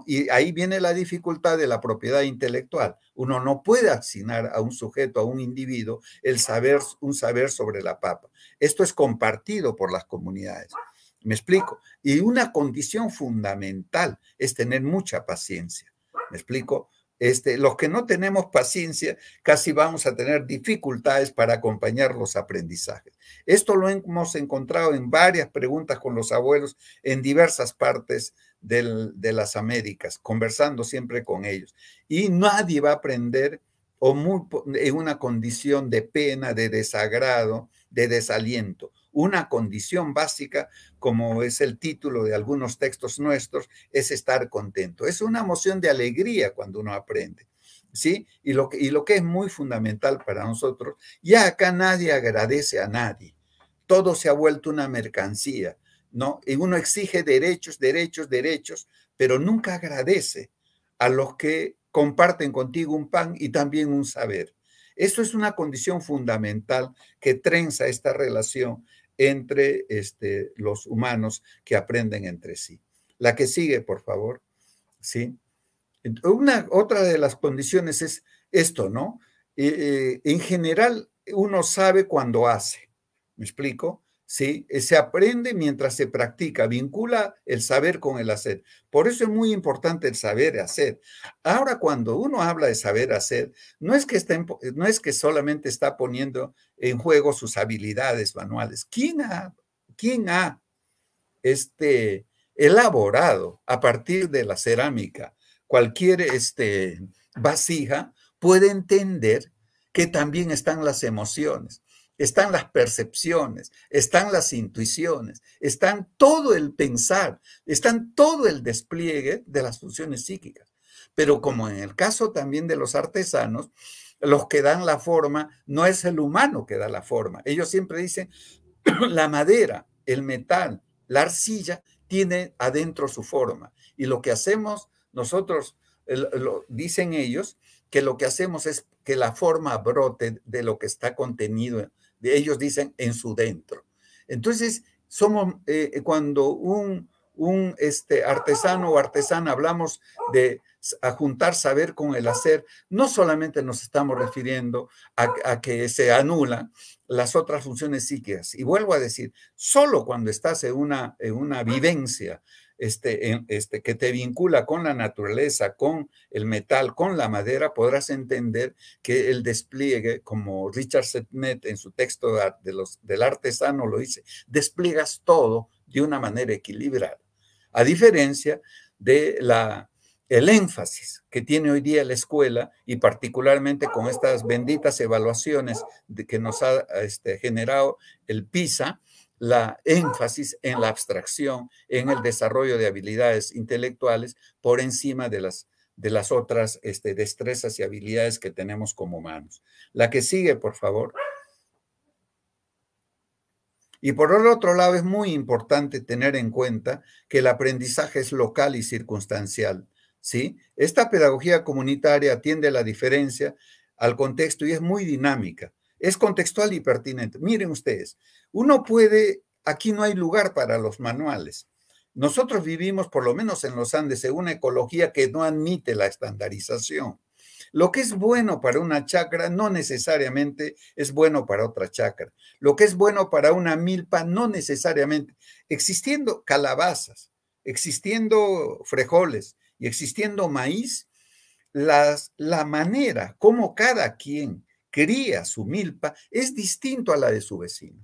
Y ahí viene la dificultad de la propiedad intelectual. Uno no puede asignar a un sujeto, a un individuo, el saber, un saber sobre la papa. Esto es compartido por las comunidades. Me explico. Y una condición fundamental es tener mucha paciencia. Me explico. Este, los que no tenemos paciencia, casi vamos a tener dificultades para acompañar los aprendizajes. Esto lo hemos encontrado en varias preguntas con los abuelos en diversas partes de las Américas, conversando siempre con ellos. Y nadie va a aprender o muy, en eh, una condición de pena, de desagrado, de desaliento. Una condición básica, como es el título de algunos textos nuestros, es estar contento. Es una emoción de alegría cuando uno aprende. ¿Sí? Y lo, y lo que es muy fundamental para nosotros, ya acá nadie agradece a nadie. Todo se ha vuelto una mercancía. ¿no? Y uno exige derechos, derechos, derechos, pero nunca agradece a los que comparten contigo un pan y también un saber. Eso es una condición fundamental que trenza esta relación entre este, los humanos que aprenden entre sí. La que sigue, por favor. ¿Sí? Una, otra de las condiciones es esto, ¿no? Eh, eh, en general, uno sabe cuando hace. ¿Me explico? Eh, se aprende mientras se practica, vincula el saber con el hacer. Por eso es muy importante el saber hacer. Ahora, cuando uno habla de saber hacer, no es que, eh, no es que solamente está poniendo en juego sus habilidades manuales. ¿Quién ha, ha este, elaborado a partir de la cerámica cualquier este, vasija? puede entender que también están las emociones están las percepciones, están las intuiciones, están todo el pensar, están todo el despliegue de las funciones psíquicas. Pero como en el caso también de los artesanos, los que dan la forma, no es el humano que da la forma. Ellos siempre dicen, [clears throat] la madera, el metal, la arcilla tiene adentro su forma. Y lo que hacemos nosotros, lo dicen ellos, que lo que hacemos es que la forma brote de lo que está contenido en ellos dicen en su dentro. Entonces, somos, eh, cuando un, un este, artesano o artesana hablamos de juntar saber con el hacer, no solamente nos estamos refiriendo a, que se anulan las otras funciones psíquicas. Y vuelvo a decir, solo cuando estás en una, en una vivencia este, este, que te vincula con la naturaleza, con el metal, con la madera, podrás entender que el despliegue, como Richard Setnet en su texto de los, del artesano lo dice, despliegas todo de una manera equilibrada. A diferencia de la el énfasis que tiene hoy día la escuela y particularmente con estas benditas evaluaciones que nos ha este, generado el PISA, la énfasis en la abstracción, en el desarrollo de habilidades intelectuales por encima de las, de las otras este, destrezas y habilidades que tenemos como humanos. La que sigue, por favor. Y por el otro lado, es muy importante tener en cuenta que el aprendizaje es local y circunstancial. ¿sí? Esta pedagogía comunitaria atiende la diferencia al contexto y es muy dinámica. Es contextual y pertinente. Miren ustedes, uno puede, aquí no hay lugar para los manuales. Nosotros vivimos, por lo menos en los Andes, en una ecología que no admite la estandarización. Lo que es bueno para una chacra no necesariamente es bueno para otra chacra. Lo que es bueno para una milpa no necesariamente. Existiendo calabazas, existiendo frijoles y existiendo maíz, la manera como cada quien cría su milpa es distinto a la de su vecino.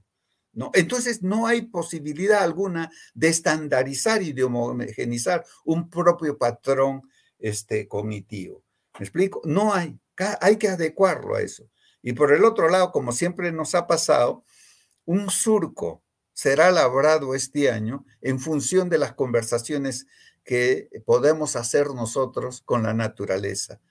¿no? Entonces no hay posibilidad alguna de estandarizar y de homogeneizar un propio patrón este, cognitivo. ¿Me explico? No hay. Hay que adecuarlo a eso. Y por el otro lado, como siempre nos ha pasado, un surco será labrado este año en función de las conversaciones que podemos hacer nosotros con la naturaleza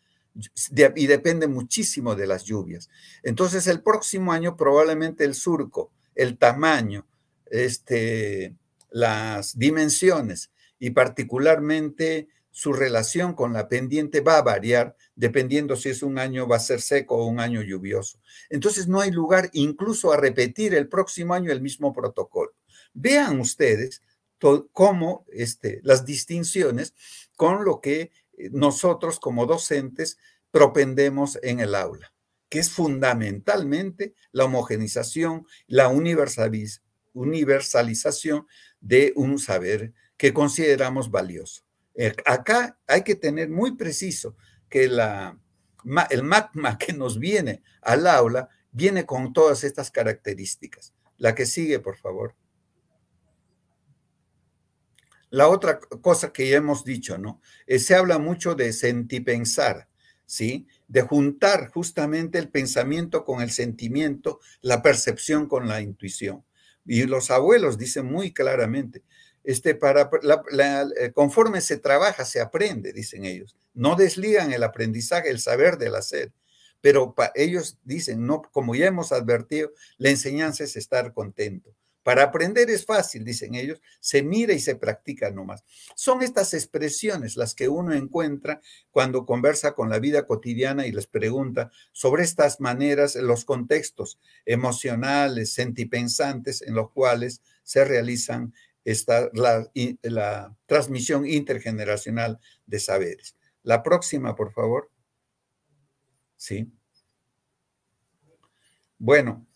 y depende muchísimo de las lluvias. Entonces, el próximo año probablemente el surco, el tamaño, este, las dimensiones y particularmente su relación con la pendiente va a variar dependiendo si es un año va a ser seco o un año lluvioso. Entonces no hay lugar incluso a repetir el próximo año el mismo protocolo. Vean ustedes cómo este, las distinciones con lo que eh, nosotros como docentes propendemos en el aula, que es fundamentalmente la homogenización, la universalización de un saber que consideramos valioso. Eh, acá hay que tener muy preciso que el magma que nos viene al aula viene con todas estas características. La que sigue, por favor. La otra cosa que ya hemos dicho, ¿no? Eh, se habla mucho de sentipensar, ¿sí? De juntar justamente el pensamiento con el sentimiento, la percepción con la intuición. Y los abuelos dicen muy claramente, este, para eh, conforme se trabaja, se aprende, dicen ellos. No desligan el aprendizaje, el saber del hacer. Pero ellos dicen, no, como ya hemos advertido, la enseñanza es estar contento. Para aprender es fácil, dicen ellos, se mira y se practica nomás. Son estas expresiones las que uno encuentra cuando conversa con la vida cotidiana y les pregunta sobre estas maneras, los contextos emocionales, sentipensantes en los cuales se realizan la transmisión intergeneracional de saberes. La próxima, por favor. Sí. Bueno,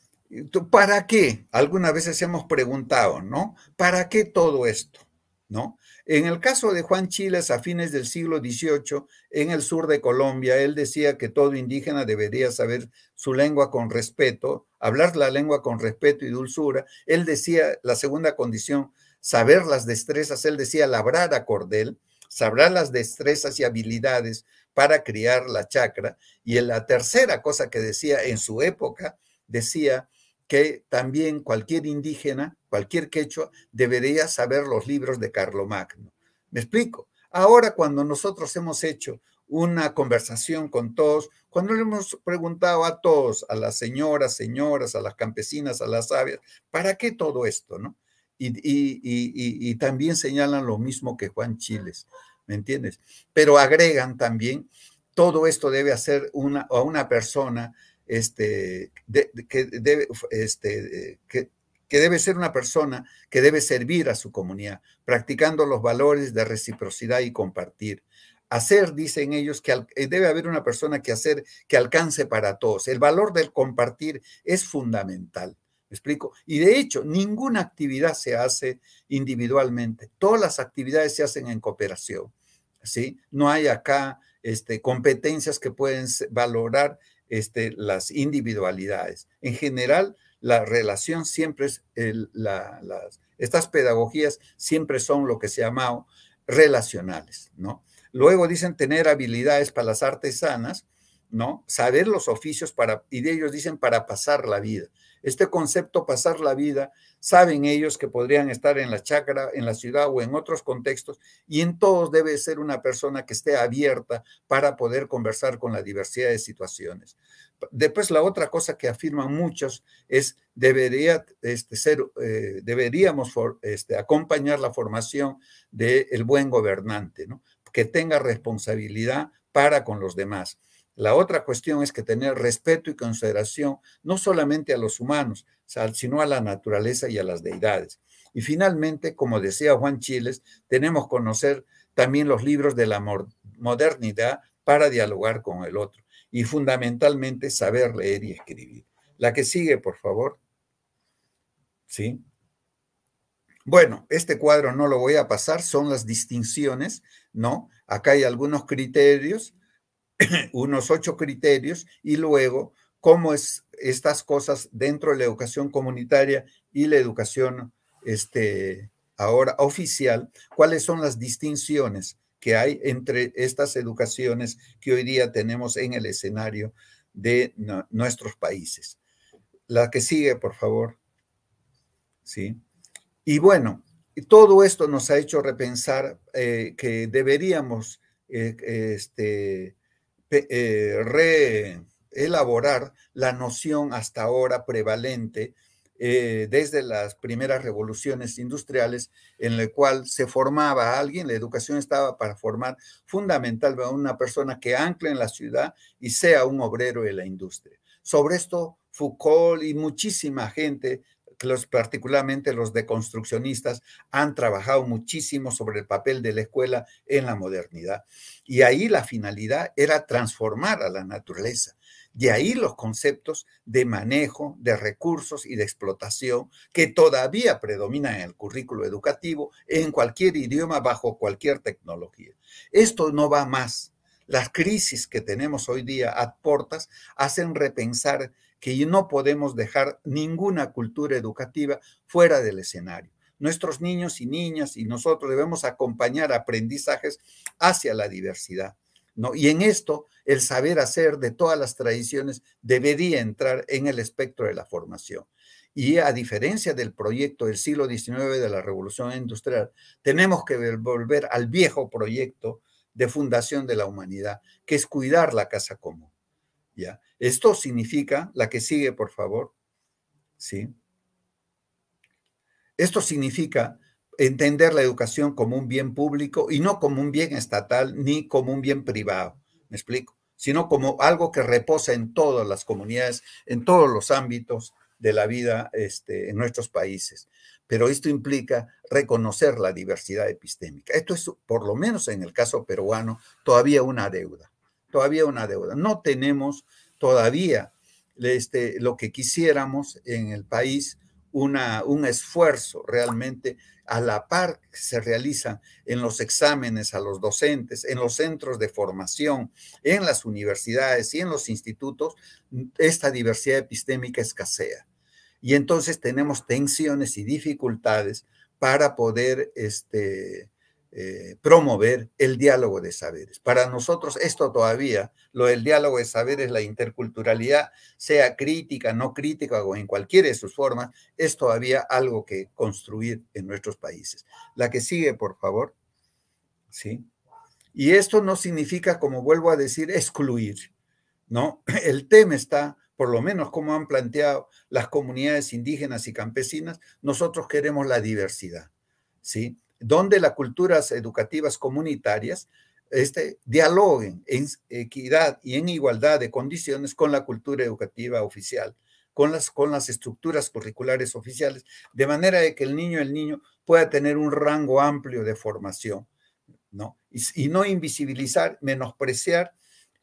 ¿Para qué? Algunas veces hemos preguntado, ¿no? ¿Para qué todo esto? ¿No? En el caso de Juan Chiles a fines del siglo XVIII, en el sur de Colombia, él decía que todo indígena debería saber su lengua con respeto, hablar la lengua con respeto y dulzura. Él decía, la segunda condición, saber las destrezas, él decía labrar a cordel, sabrá las destrezas y habilidades para criar la chacra. Y en la tercera cosa que decía en su época, decía, que también cualquier indígena, cualquier quechua, debería saber los libros de Carlomagno. ¿Me explico? Ahora cuando nosotros hemos hecho una conversación con todos, cuando le hemos preguntado a todos, a las señoras, señoras, a las campesinas, a las sabias, ¿para qué todo esto? No? Y, también señalan lo mismo que Juan Chiles, ¿me entiendes? Pero agregan también, todo esto debe hacer una, a una persona este, que, debe, este, que, que debe ser una persona que debe servir a su comunidad, practicando los valores de reciprocidad y compartir. Hacer, dicen ellos, que eh, debe haber una persona que hacer que alcance para todos. El valor del compartir es fundamental. explico? Y de hecho, ninguna actividad se hace individualmente. Todas las actividades se hacen en cooperación. ¿sí? No hay acá este, competencias que pueden valorar este, las individualidades. En general, la relación siempre es, las, estas pedagogías siempre son lo que se llama relacionales, ¿no? Luego dicen tener habilidades para las artesanas, ¿no? Saber los oficios para, y de ellos dicen para pasar la vida. Este concepto pasar la vida, saben ellos que podrían estar en la chacra, en la ciudad o en otros contextos, y en todos debe ser una persona que esté abierta para poder conversar con la diversidad de situaciones. Después la otra cosa que afirman muchos es debería este, ser eh, deberíamos este, acompañar la formación del buen gobernante, que tenga responsabilidad para con los demás. La otra cuestión es que tener respeto y consideración no solamente a los humanos, sino a la naturaleza y a las deidades. Y finalmente, como decía Juan Chiles, tenemos conocer también los libros de la modernidad para dialogar con el otro y fundamentalmente saber leer y escribir. La que sigue, por favor. ¿Sí? Bueno, este cuadro no lo voy a pasar, son las distinciones, ¿no? Acá hay algunos criterios, [coughs] unos ocho criterios y luego cómo es estas cosas dentro de la educación comunitaria y la educación este, ahora oficial, cuáles son las distinciones que hay entre estas educaciones que hoy día tenemos en el escenario de nuestros países. La que sigue, por favor. Sí. Y bueno, todo esto nos ha hecho repensar eh, que deberíamos eh, este, eh, reelaborar la noción hasta ahora prevalente eh, desde las primeras revoluciones industriales en la cual se formaba alguien, la educación estaba para formar fundamentalmente a una persona que ancle en la ciudad y sea un obrero de la industria. Sobre esto, Foucault y muchísima gente particularmente los deconstruccionistas, han trabajado muchísimo sobre el papel de la escuela en la modernidad. Y ahí la finalidad era transformar a la naturaleza. De ahí los conceptos de manejo, de recursos y de explotación que todavía predominan en el currículo educativo en cualquier idioma bajo cualquier tecnología. Esto no va más. Las crisis que tenemos hoy día a portas hacen repensar que no podemos dejar ninguna cultura educativa fuera del escenario. Nuestros niños y niñas y nosotros debemos acompañar aprendizajes hacia la diversidad. ¿no? Y en esto, el saber hacer de todas las tradiciones debería entrar en el espectro de la formación. Y a diferencia del proyecto del siglo XIX de la Revolución Industrial, tenemos que volver al viejo proyecto de fundación de la humanidad, que es cuidar la casa común. ¿ya? Esto significa, la que sigue, por favor, ¿sí? Esto significa entender la educación como un bien público y no como un bien estatal ni como un bien privado, ¿me explico? Sino como algo que reposa en todas las comunidades, en todos los ámbitos de la vida este, en nuestros países. Pero esto implica reconocer la diversidad epistémica. Esto es, por lo menos en el caso peruano, todavía una deuda. Todavía una deuda. No tenemos todavía este, lo que quisiéramos en el país, una, un esfuerzo realmente a la par que se realiza en los exámenes a los docentes, en los centros de formación, en las universidades y en los institutos, esta diversidad epistémica escasea. Y entonces tenemos tensiones y dificultades para poder este, eh, promover el diálogo de saberes. Para nosotros esto todavía, lo del diálogo de saberes, la interculturalidad, sea crítica, no crítica o en cualquiera de sus formas, es todavía algo que construir en nuestros países. La que sigue, por favor. ¿Sí? Y esto no significa, como vuelvo a decir, excluir, ¿no? [clears throat] El tema está, por lo menos como han planteado las comunidades indígenas y campesinas, nosotros queremos la diversidad, ¿sí? donde las culturas educativas comunitarias este, dialoguen en equidad y en igualdad de condiciones con la cultura educativa oficial, con las, con las estructuras curriculares oficiales, de manera de que el niño, el niño pueda tener un rango amplio de formación, ¿no? Y, no invisibilizar, menospreciar,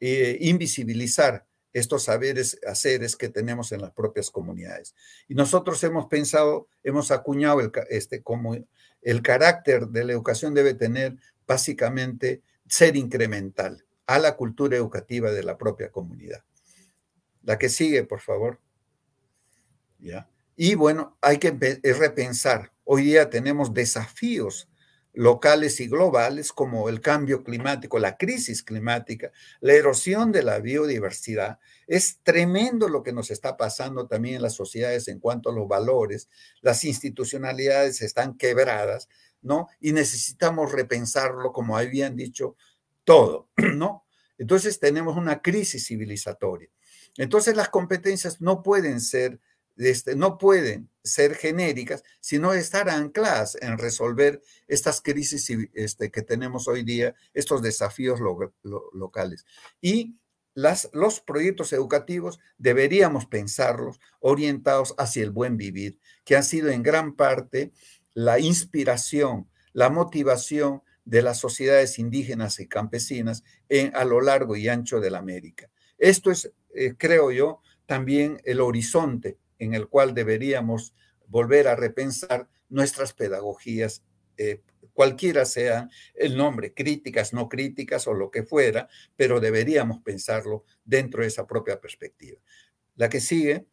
eh, invisibilizar estos saberes, haceres que tenemos en las propias comunidades. Y nosotros hemos pensado, hemos acuñado este, como el carácter de la educación debe tener básicamente ser incremental a la cultura educativa de la propia comunidad. La que sigue, por favor. ¿Ya? Y bueno, hay que repensar. Hoy día tenemos desafíos locales y globales como el cambio climático, la crisis climática, la erosión de la biodiversidad. Es tremendo lo que nos está pasando también en las sociedades en cuanto a los valores. Las institucionalidades están quebradas, ¿no? Y necesitamos repensarlo, como habían dicho, todo, [clears throat] ¿no? Entonces tenemos una crisis civilizatoria. Entonces las competencias no pueden ser este, no pueden ser genéricas, sino estar ancladas en resolver estas crisis este, que tenemos hoy día, estos desafíos locales. Y las, los proyectos educativos deberíamos pensarlos orientados hacia el buen vivir, que han sido en gran parte la inspiración, la motivación de las sociedades indígenas y campesinas a lo largo y ancho de la América. Esto es, eh, creo yo, también el horizonte en el cual deberíamos volver a repensar nuestras pedagogías, eh, cualquiera sea el nombre, críticas, no críticas o lo que fuera, pero deberíamos pensarlo dentro de esa propia perspectiva. La que sigue.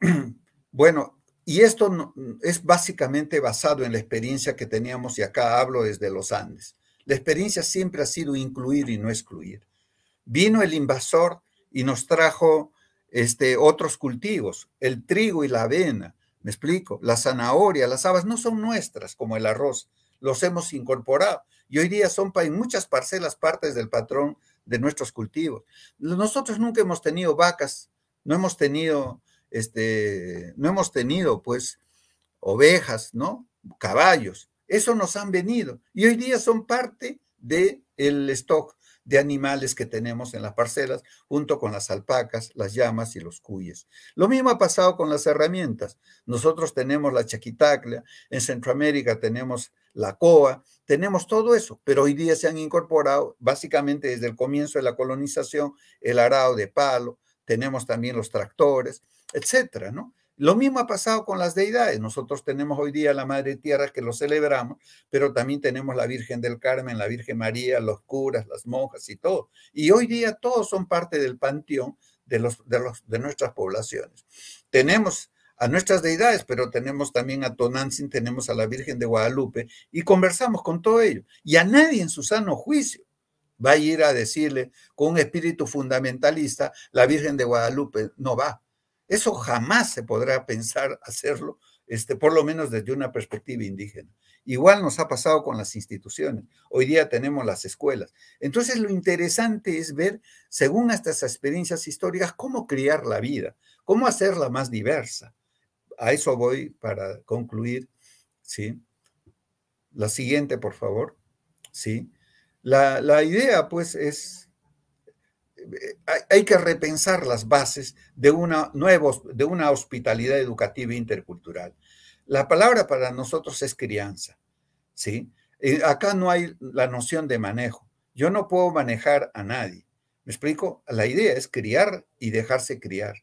[clears throat] Bueno, y esto es básicamente basado en la experiencia que teníamos, y acá hablo desde los Andes. La experiencia siempre ha sido incluir y no excluir. Vino el invasor y nos trajo este, otros cultivos, el trigo y la avena, me explico, la zanahoria, las habas no son nuestras como el arroz, los hemos incorporado y hoy día son en muchas parcelas partes del patrón de nuestros cultivos. Nosotros nunca hemos tenido vacas, no hemos tenido, este, no hemos tenido pues ovejas, ¿no? Caballos, eso nos han venido y hoy día son parte del el stock de animales que tenemos en las parcelas, junto con las alpacas, las llamas y los cuyes. Lo mismo ha pasado con las herramientas. Nosotros tenemos la chaquitacla, en Centroamérica tenemos la coa, tenemos todo eso, pero hoy día se han incorporado, básicamente desde el comienzo de la colonización, el arado de palo, tenemos también los tractores, etcétera, ¿no? Lo mismo ha pasado con las deidades. Nosotros tenemos hoy día la Madre Tierra que lo celebramos, pero también tenemos la Virgen del Carmen, la Virgen María, los curas, las monjas y todo. Y hoy día todos son parte del panteón de, los, de, los, de nuestras poblaciones. Tenemos a nuestras deidades, pero tenemos también a Tonantzin, tenemos a la Virgen de Guadalupe y conversamos con todo ello. Y a nadie en su sano juicio va a ir a decirle con un espíritu fundamentalista, la Virgen de Guadalupe no va eso jamás se podrá pensar hacerlo, este, por lo menos desde una perspectiva indígena. Igual nos ha pasado con las instituciones. Hoy día tenemos las escuelas. Entonces lo interesante es ver, según estas experiencias históricas, cómo criar la vida, cómo hacerla más diversa. A eso voy para concluir. ¿sí? La siguiente, por favor. ¿sí? la idea, pues, es hay que repensar las bases de una, nuevos, de una hospitalidad educativa intercultural. La palabra para nosotros es crianza, ¿sí? Eh, acá no hay la noción de manejo. Yo no puedo manejar a nadie. ¿Me explico? La idea es criar y dejarse criar.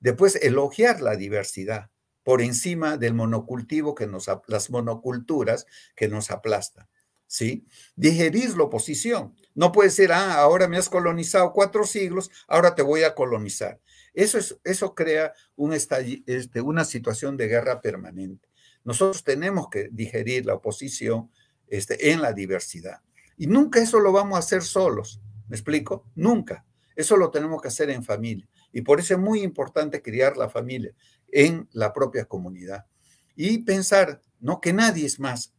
Después, elogiar la diversidad por encima del monocultivo que las monoculturas que nos aplastan. ¿sí? Digerir la oposición. No puede ser, ah, ahora me has colonizado cuatro siglos, ahora te voy a colonizar. Eso, es, eso crea este, una situación de guerra permanente. Nosotros tenemos que digerir la oposición este, en la diversidad. Y nunca eso lo vamos a hacer solos, ¿me explico? Nunca. Eso lo tenemos que hacer en familia. Y por eso es muy importante criar la familia en la propia comunidad. Y pensar, no, que nadie es más,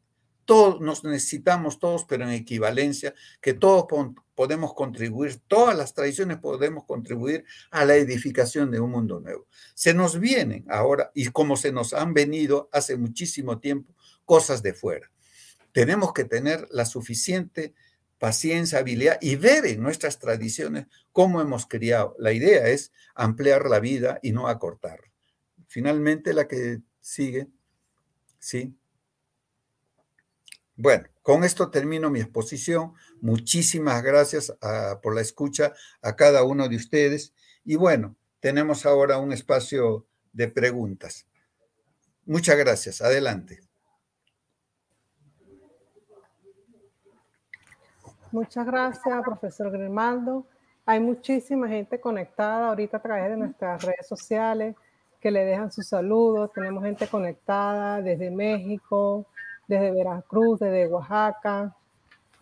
todos nos necesitamos todos, pero en equivalencia, que todos podemos contribuir, todas las tradiciones podemos contribuir a la edificación de un mundo nuevo. Se nos vienen ahora, y como se nos han venido hace muchísimo tiempo, cosas de fuera. Tenemos que tener la suficiente paciencia, habilidad y ver en nuestras tradiciones cómo hemos criado. La idea es ampliar la vida y no acortar. Finalmente, la que sigue, sí. Bueno, con esto termino mi exposición. Muchísimas gracias ah, por la escucha a cada uno de ustedes. Y bueno, tenemos ahora un espacio de preguntas. Muchas gracias. Adelante. Muchas gracias, profesor Grimaldo. Hay muchísima gente conectada ahorita a través de nuestras redes sociales que le dejan sus saludos. Tenemos gente conectada desde México, desde Veracruz, desde Oaxaca.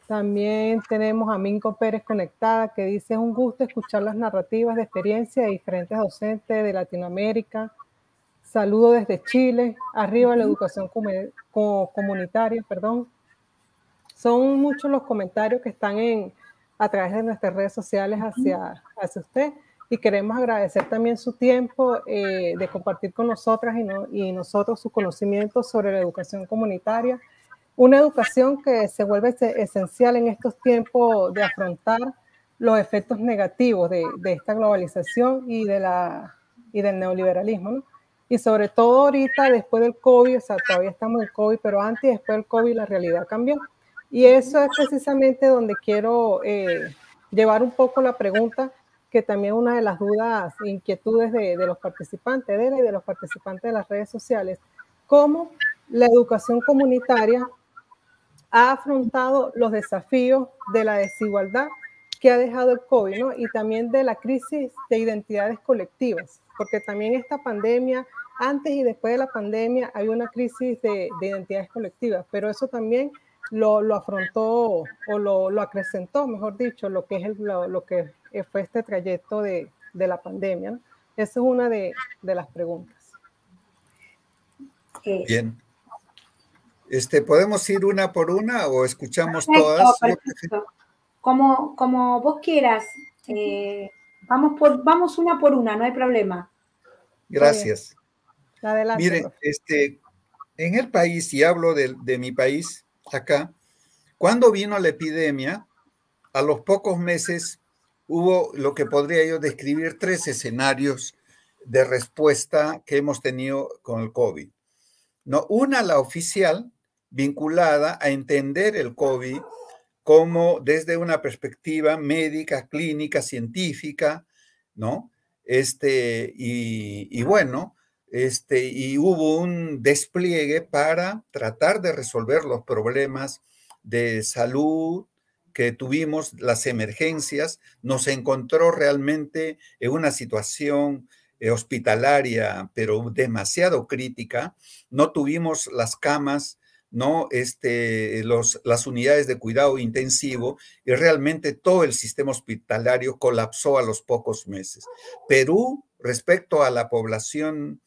También tenemos a Minco Pérez Conectada, que dice, es un gusto escuchar las narrativas de experiencia de diferentes docentes de Latinoamérica. Saludo desde Chile, arriba la educación comunitaria, perdón. Son muchos los comentarios que están en, a través de nuestras redes sociales hacia, hacia usted y queremos agradecer también su tiempo eh, de compartir con nosotras y, nosotros sus conocimientos sobre la educación comunitaria, una educación que se vuelve esencial en estos tiempos de afrontar los efectos negativos de, esta globalización y, de la, y del neoliberalismo. Y sobre todo ahorita, después del COVID, o sea, todavía estamos en COVID, pero antes y después del COVID la realidad cambió. Y eso es precisamente donde quiero eh, llevar un poco la pregunta también una de las dudas, inquietudes de, los participantes, de la y de los participantes de las redes sociales, como la educación comunitaria ha afrontado los desafíos de la desigualdad que ha dejado el COVID, ¿no? Y también de la crisis de identidades colectivas, porque también esta pandemia, antes y después de la pandemia, hay una crisis de identidades colectivas, pero eso también lo, afrontó o lo, acrecentó, mejor dicho, lo que, es lo, que fue este trayecto de, la pandemia. Esa es una de, las preguntas. Bien. Este, ¿Podemos ir una por una o escuchamos todas? Como, como vos quieras. Eh, vamos, por, vamos una por una, no hay problema. Gracias. Adelante. Miren, este, en el país, y hablo de, de mi país, acá, cuando vino la epidemia, a los pocos meses hubo lo que podría yo describir tres escenarios de respuesta que hemos tenido con el COVID. No, una, la oficial, vinculada a entender el COVID como desde una perspectiva médica, clínica, científica, ¿no? Este, y bueno, este, y hubo un despliegue para tratar de resolver los problemas de salud que tuvimos, las emergencias, nos encontró realmente en una situación eh, hospitalaria, pero demasiado crítica. No tuvimos las camas, no este, los, las unidades de cuidado intensivo y realmente todo el sistema hospitalario colapsó a los pocos meses. Perú, respecto a la población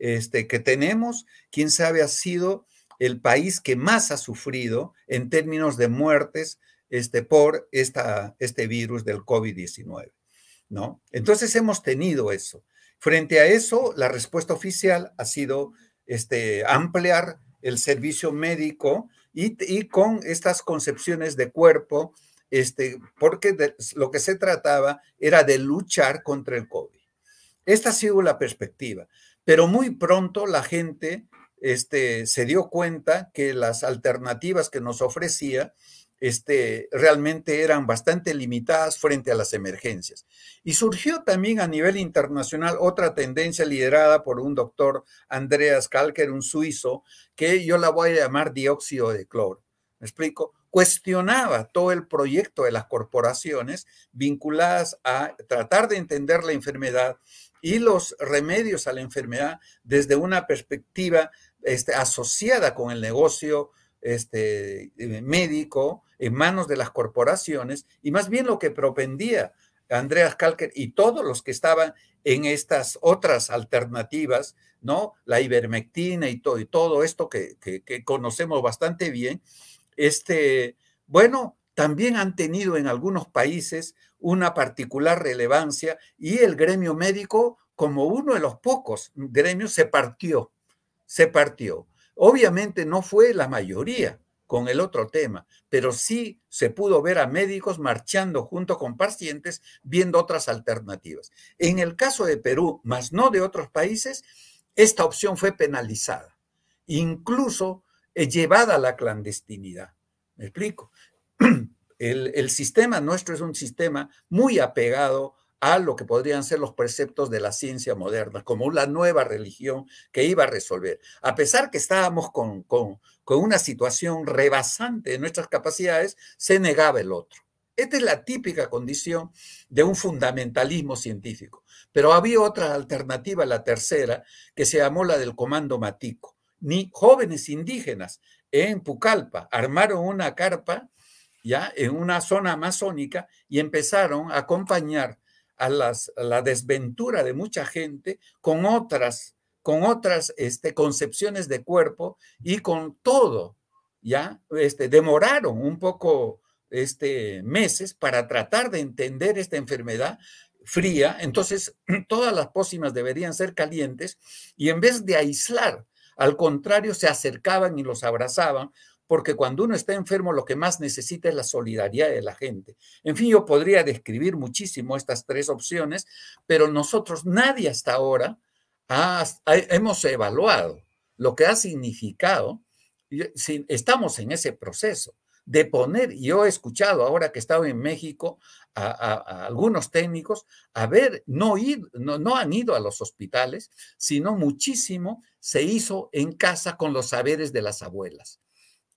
este, que tenemos, quién sabe, ha sido el país que más ha sufrido en términos de muertes este, por esta, este virus del COVID-19. ¿no? Entonces hemos tenido eso. Frente a eso, la respuesta oficial ha sido este, ampliar el servicio médico y, con estas concepciones de cuerpo, este, porque lo que se trataba era de luchar contra el COVID. Esta ha sido la perspectiva. Pero muy pronto la gente este, se dio cuenta que las alternativas que nos ofrecía este, realmente eran bastante limitadas frente a las emergencias. Y surgió también a nivel internacional otra tendencia liderada por un doctor Andreas Kalker, un suizo, que yo la voy a llamar dióxido de cloro. ¿Me explico? Cuestionaba todo el proyecto de las corporaciones vinculadas a tratar de entender la enfermedad, y los remedios a la enfermedad desde una perspectiva este, asociada con el negocio este, eh, médico en manos de las corporaciones y más bien lo que propendía Andreas Kalker y todos los que estaban en estas otras alternativas, ¿no? La ivermectina y, todo, y todo esto que, que, conocemos bastante bien. Este, bueno, también han tenido en algunos países una particular relevancia y el gremio médico, como uno de los pocos gremios, se partió, se partió. Obviamente no fue la mayoría con el otro tema, pero sí se pudo ver a médicos marchando junto con pacientes viendo otras alternativas. En el caso de Perú, más no de otros países, esta opción fue penalizada, incluso eh, llevada a la clandestinidad. ¿Me explico? el, sistema nuestro es un sistema muy apegado a lo que podrían ser los preceptos de la ciencia moderna, como una nueva religión que iba a resolver. A pesar que estábamos con, con, con, una situación rebasante de nuestras capacidades, se negaba el otro. Esta es la típica condición de un fundamentalismo científico. Pero había otra alternativa, la tercera, que se llamó la del comando matico. Ni jóvenes indígenas en pucalpa armaron una carpa en una zona amazónica y empezaron a acompañar a, las, la desventura de mucha gente con otras, con otras este, concepciones de cuerpo y con todo, ya este, demoraron un poco este, meses para tratar de entender esta enfermedad fría, entonces [clears throat] todas las pócimas deberían ser calientes y en vez de aislar, al contrario, se acercaban y los abrazaban porque cuando uno está enfermo lo que más necesita es la solidaridad de la gente. En fin, yo podría describir muchísimo estas tres opciones, pero nosotros, nadie hasta ahora, hemos evaluado lo que ha significado, si estamos en ese proceso de poner, yo he escuchado ahora que he estado en México a, algunos técnicos, a ver, no, no han ido a los hospitales, sino muchísimo se hizo en casa con los saberes de las abuelas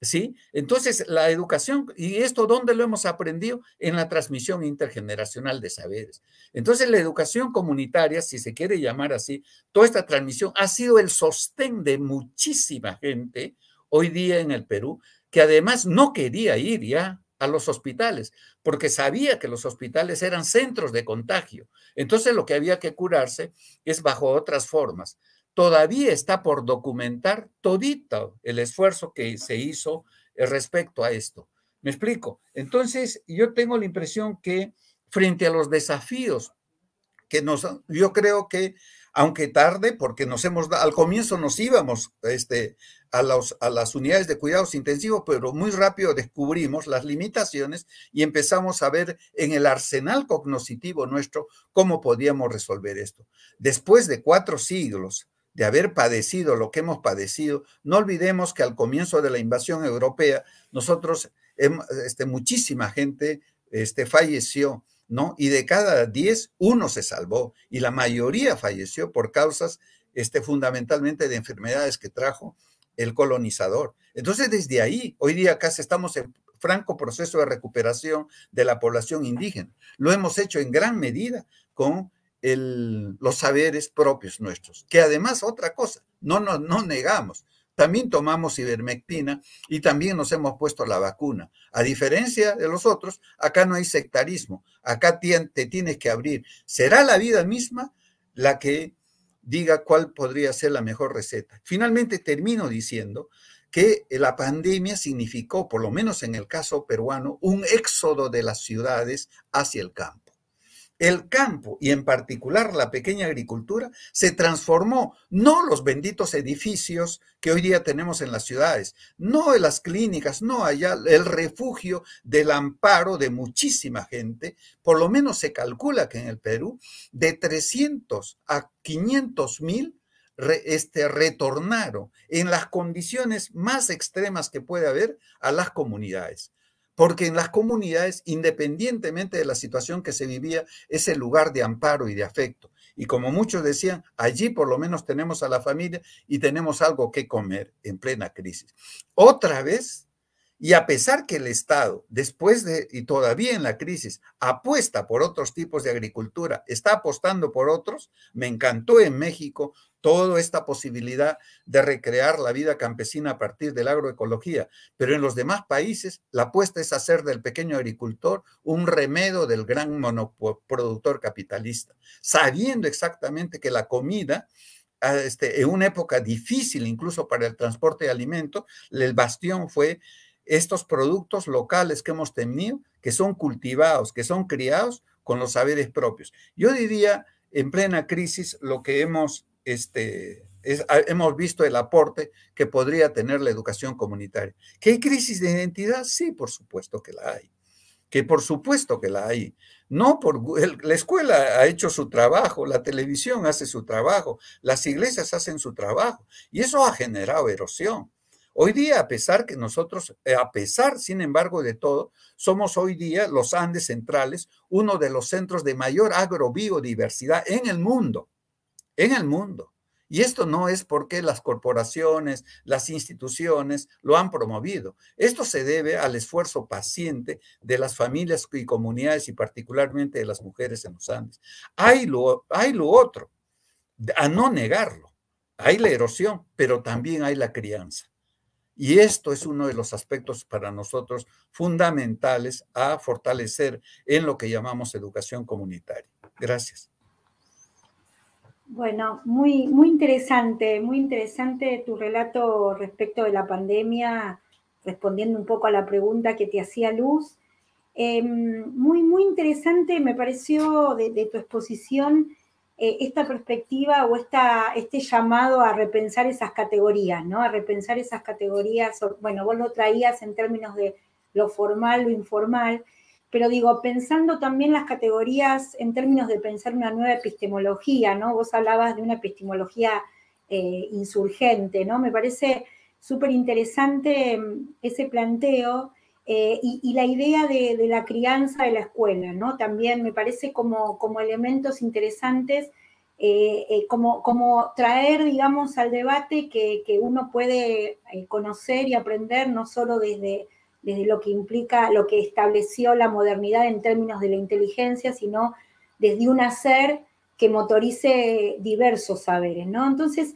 ¿Sí? Entonces, la educación, ¿y esto dónde lo hemos aprendido? En la transmisión intergeneracional de saberes. Entonces, la educación comunitaria, si se quiere llamar así, toda esta transmisión ha sido el sostén de muchísima gente hoy día en el Perú, que además no quería ir ya a los hospitales, porque sabía que los hospitales eran centros de contagio. Entonces, lo que había que curarse es bajo otras formas todavía está por documentar todito el esfuerzo que se hizo eh, respecto a esto. ¿Me explico? Entonces, yo tengo la impresión que frente a los desafíos que nos, yo creo que, aunque tarde, porque nos hemos, al comienzo nos íbamos este, a, a las unidades de cuidados intensivos, pero muy rápido descubrimos las limitaciones y empezamos a ver en el arsenal cognoscitivo nuestro cómo podíamos resolver esto. Después de cuatro siglos de haber padecido lo que hemos padecido, no olvidemos que al comienzo de la invasión europea, nosotros, este, muchísima gente este, falleció, ¿no? Y de cada diez uno se salvó y la mayoría falleció por causas este, fundamentalmente de enfermedades que trajo el colonizador. Entonces, desde ahí, hoy día casi estamos en franco proceso de recuperación de la población indígena. Lo hemos hecho en gran medida con los saberes propios nuestros, que además otra cosa, no nos no negamos, también tomamos ivermectina y también nos hemos puesto la vacuna. A diferencia de los otros, acá no hay sectarismo, acá te tienes que abrir. Será la vida misma la que diga cuál podría ser la mejor receta. Finalmente termino diciendo que la pandemia significó, por lo menos en el caso peruano, un éxodo de las ciudades hacia el campo. El campo y en particular la pequeña agricultura se transformó, no los benditos edificios que hoy día tenemos en las ciudades, no en las clínicas, no allá, el refugio del amparo de muchísima gente, por lo menos se calcula que en el Perú de 300 a 500 mil este, retornaron en las condiciones más extremas que puede haber a las comunidades porque en las comunidades, independientemente de la situación que se vivía, es el lugar de amparo y de afecto. Y como muchos decían, allí por lo menos tenemos a la familia y tenemos algo que comer en plena crisis. Otra vez y a pesar que el Estado, después de, y todavía en la crisis, apuesta por otros tipos de agricultura, está apostando por otros, me encantó en México toda esta posibilidad de recrear la vida campesina a partir de la agroecología. Pero en los demás países, la apuesta es hacer del pequeño agricultor un remedo del gran monoproductor capitalista, sabiendo exactamente que la comida ah, este, en una época difícil incluso para el transporte de alimentos, el bastión fue estos productos locales que hemos tenido, que son cultivados, que son criados con los saberes propios. Yo diría, en plena crisis, lo que hemos, este, ah, hemos visto el aporte que podría tener la educación comunitaria. ¿Que hay crisis de identidad? Sí, por supuesto que la hay que por supuesto que la hay. No por la escuela ha hecho su trabajo, la televisión hace su trabajo, las iglesias hacen su trabajo y eso ha generado erosión. Hoy día, a pesar que nosotros, eh, a pesar, sin embargo, de todo, somos hoy día los Andes Centrales, uno de los centros de mayor agrobiodiversidad en el mundo, en el mundo. Y esto no es porque las corporaciones, las instituciones lo han promovido. Esto se debe al esfuerzo paciente de las familias y comunidades y particularmente de las mujeres en los Andes. Hay lo, hay lo otro, a no negarlo. Hay la erosión, pero también hay la crianza. Y esto es uno de los aspectos para nosotros fundamentales a fortalecer en lo que llamamos educación comunitaria. Gracias. Bueno, muy, muy interesante, muy interesante tu relato respecto de la pandemia, respondiendo un poco a la pregunta que te hacía Luz. Em, muy, muy interesante me pareció de tu exposición eh, esta perspectiva o esta, este llamado a repensar esas categorías, ¿no? A repensar esas categorías, bueno, vos lo traías en términos de lo formal, lo informal, pero digo, pensando también las categorías en términos de pensar una nueva epistemología, ¿no? Vos hablabas de una epistemología eh, insurgente, ¿no? Me parece súper interesante mm, ese planteo eh, y, la idea de, la crianza de la escuela, ¿no? También me parece como, como elementos interesantes, eh, eh, como, como, traer, digamos, al debate que, uno puede conocer y aprender, no solo desde, desde lo que implica, lo que estableció la modernidad en términos de la inteligencia, sino desde un hacer que motorice diversos saberes, ¿no? Entonces,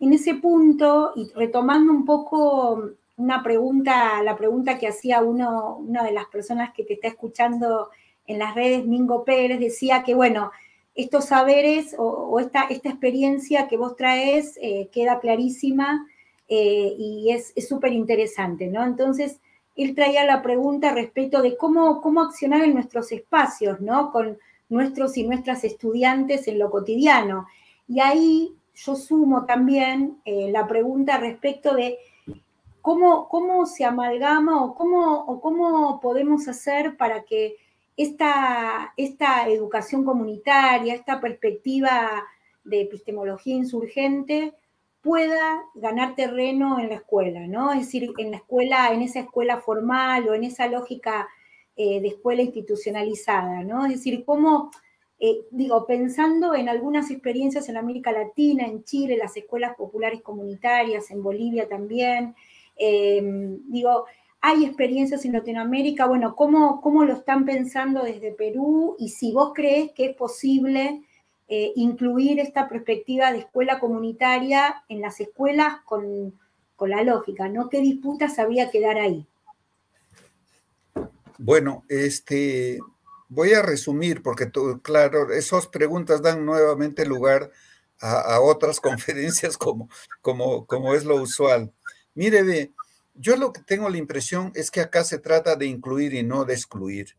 en ese punto, y retomando un poco una pregunta, la pregunta que hacía uno, una de las personas que te está escuchando en las redes, Mingo Pérez, decía que, bueno, estos saberes o, esta, experiencia que vos traes eh, queda clarísima eh, y es súper interesante, ¿no? Entonces, él traía la pregunta respecto de cómo, cómo accionar en nuestros espacios, ¿no? Con nuestros y nuestras estudiantes en lo cotidiano. Y ahí yo sumo también eh, la pregunta respecto de ¿Cómo, se amalgama o cómo, podemos hacer para que esta, educación comunitaria, esta perspectiva de epistemología insurgente pueda ganar terreno en la escuela, ¿no? Es decir, en la escuela, en esa escuela formal o en esa lógica eh, de escuela institucionalizada, ¿no? Es decir, cómo, eh, digo, pensando en algunas experiencias en América Latina, en Chile, las escuelas populares comunitarias, en Bolivia también, Em, digo, hay experiencias en Latinoamérica, bueno, ¿cómo, ¿cómo, lo están pensando desde Perú? Y si vos crees que es posible eh, incluir esta perspectiva de escuela comunitaria en las escuelas con, la lógica, ¿no? ¿Qué disputas había que dar ahí? Bueno, este, voy a resumir porque, claro, esas preguntas dan nuevamente lugar a, a otras [laughs] conferencias como, como, como es lo usual. Mire, ve, yo lo que tengo la impresión es que acá se trata de incluir y no de excluir.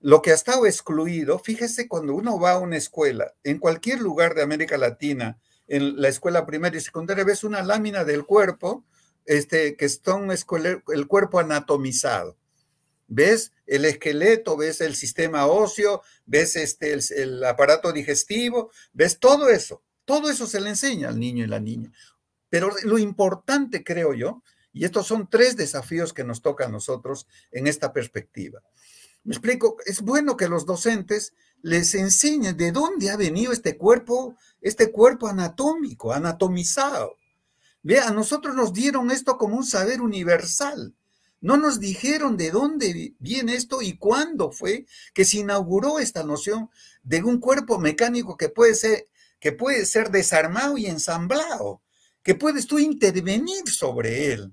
Lo que ha estado excluido, fíjese cuando uno va a una escuela, en cualquier lugar de América Latina, en la escuela primaria y secundaria, ves una lámina del cuerpo, este, que el cuerpo anatomizado. ¿Ves el esqueleto? ¿Ves el sistema óseo? ¿Ves este, el aparato digestivo? ¿Ves todo eso? Todo eso se le enseña al niño y la niña. Pero lo importante, creo yo, y estos son tres desafíos que nos toca a nosotros en esta perspectiva. Me explico, es bueno que los docentes les enseñen de dónde ha venido este cuerpo, este cuerpo anatómico, anatomizado. Vea, a nosotros nos dieron esto como un saber universal. No nos dijeron de dónde viene esto y cuándo fue que se inauguró esta noción de un cuerpo mecánico que puede ser, que puede ser desarmado y ensamblado que puedes tú intervenir sobre él.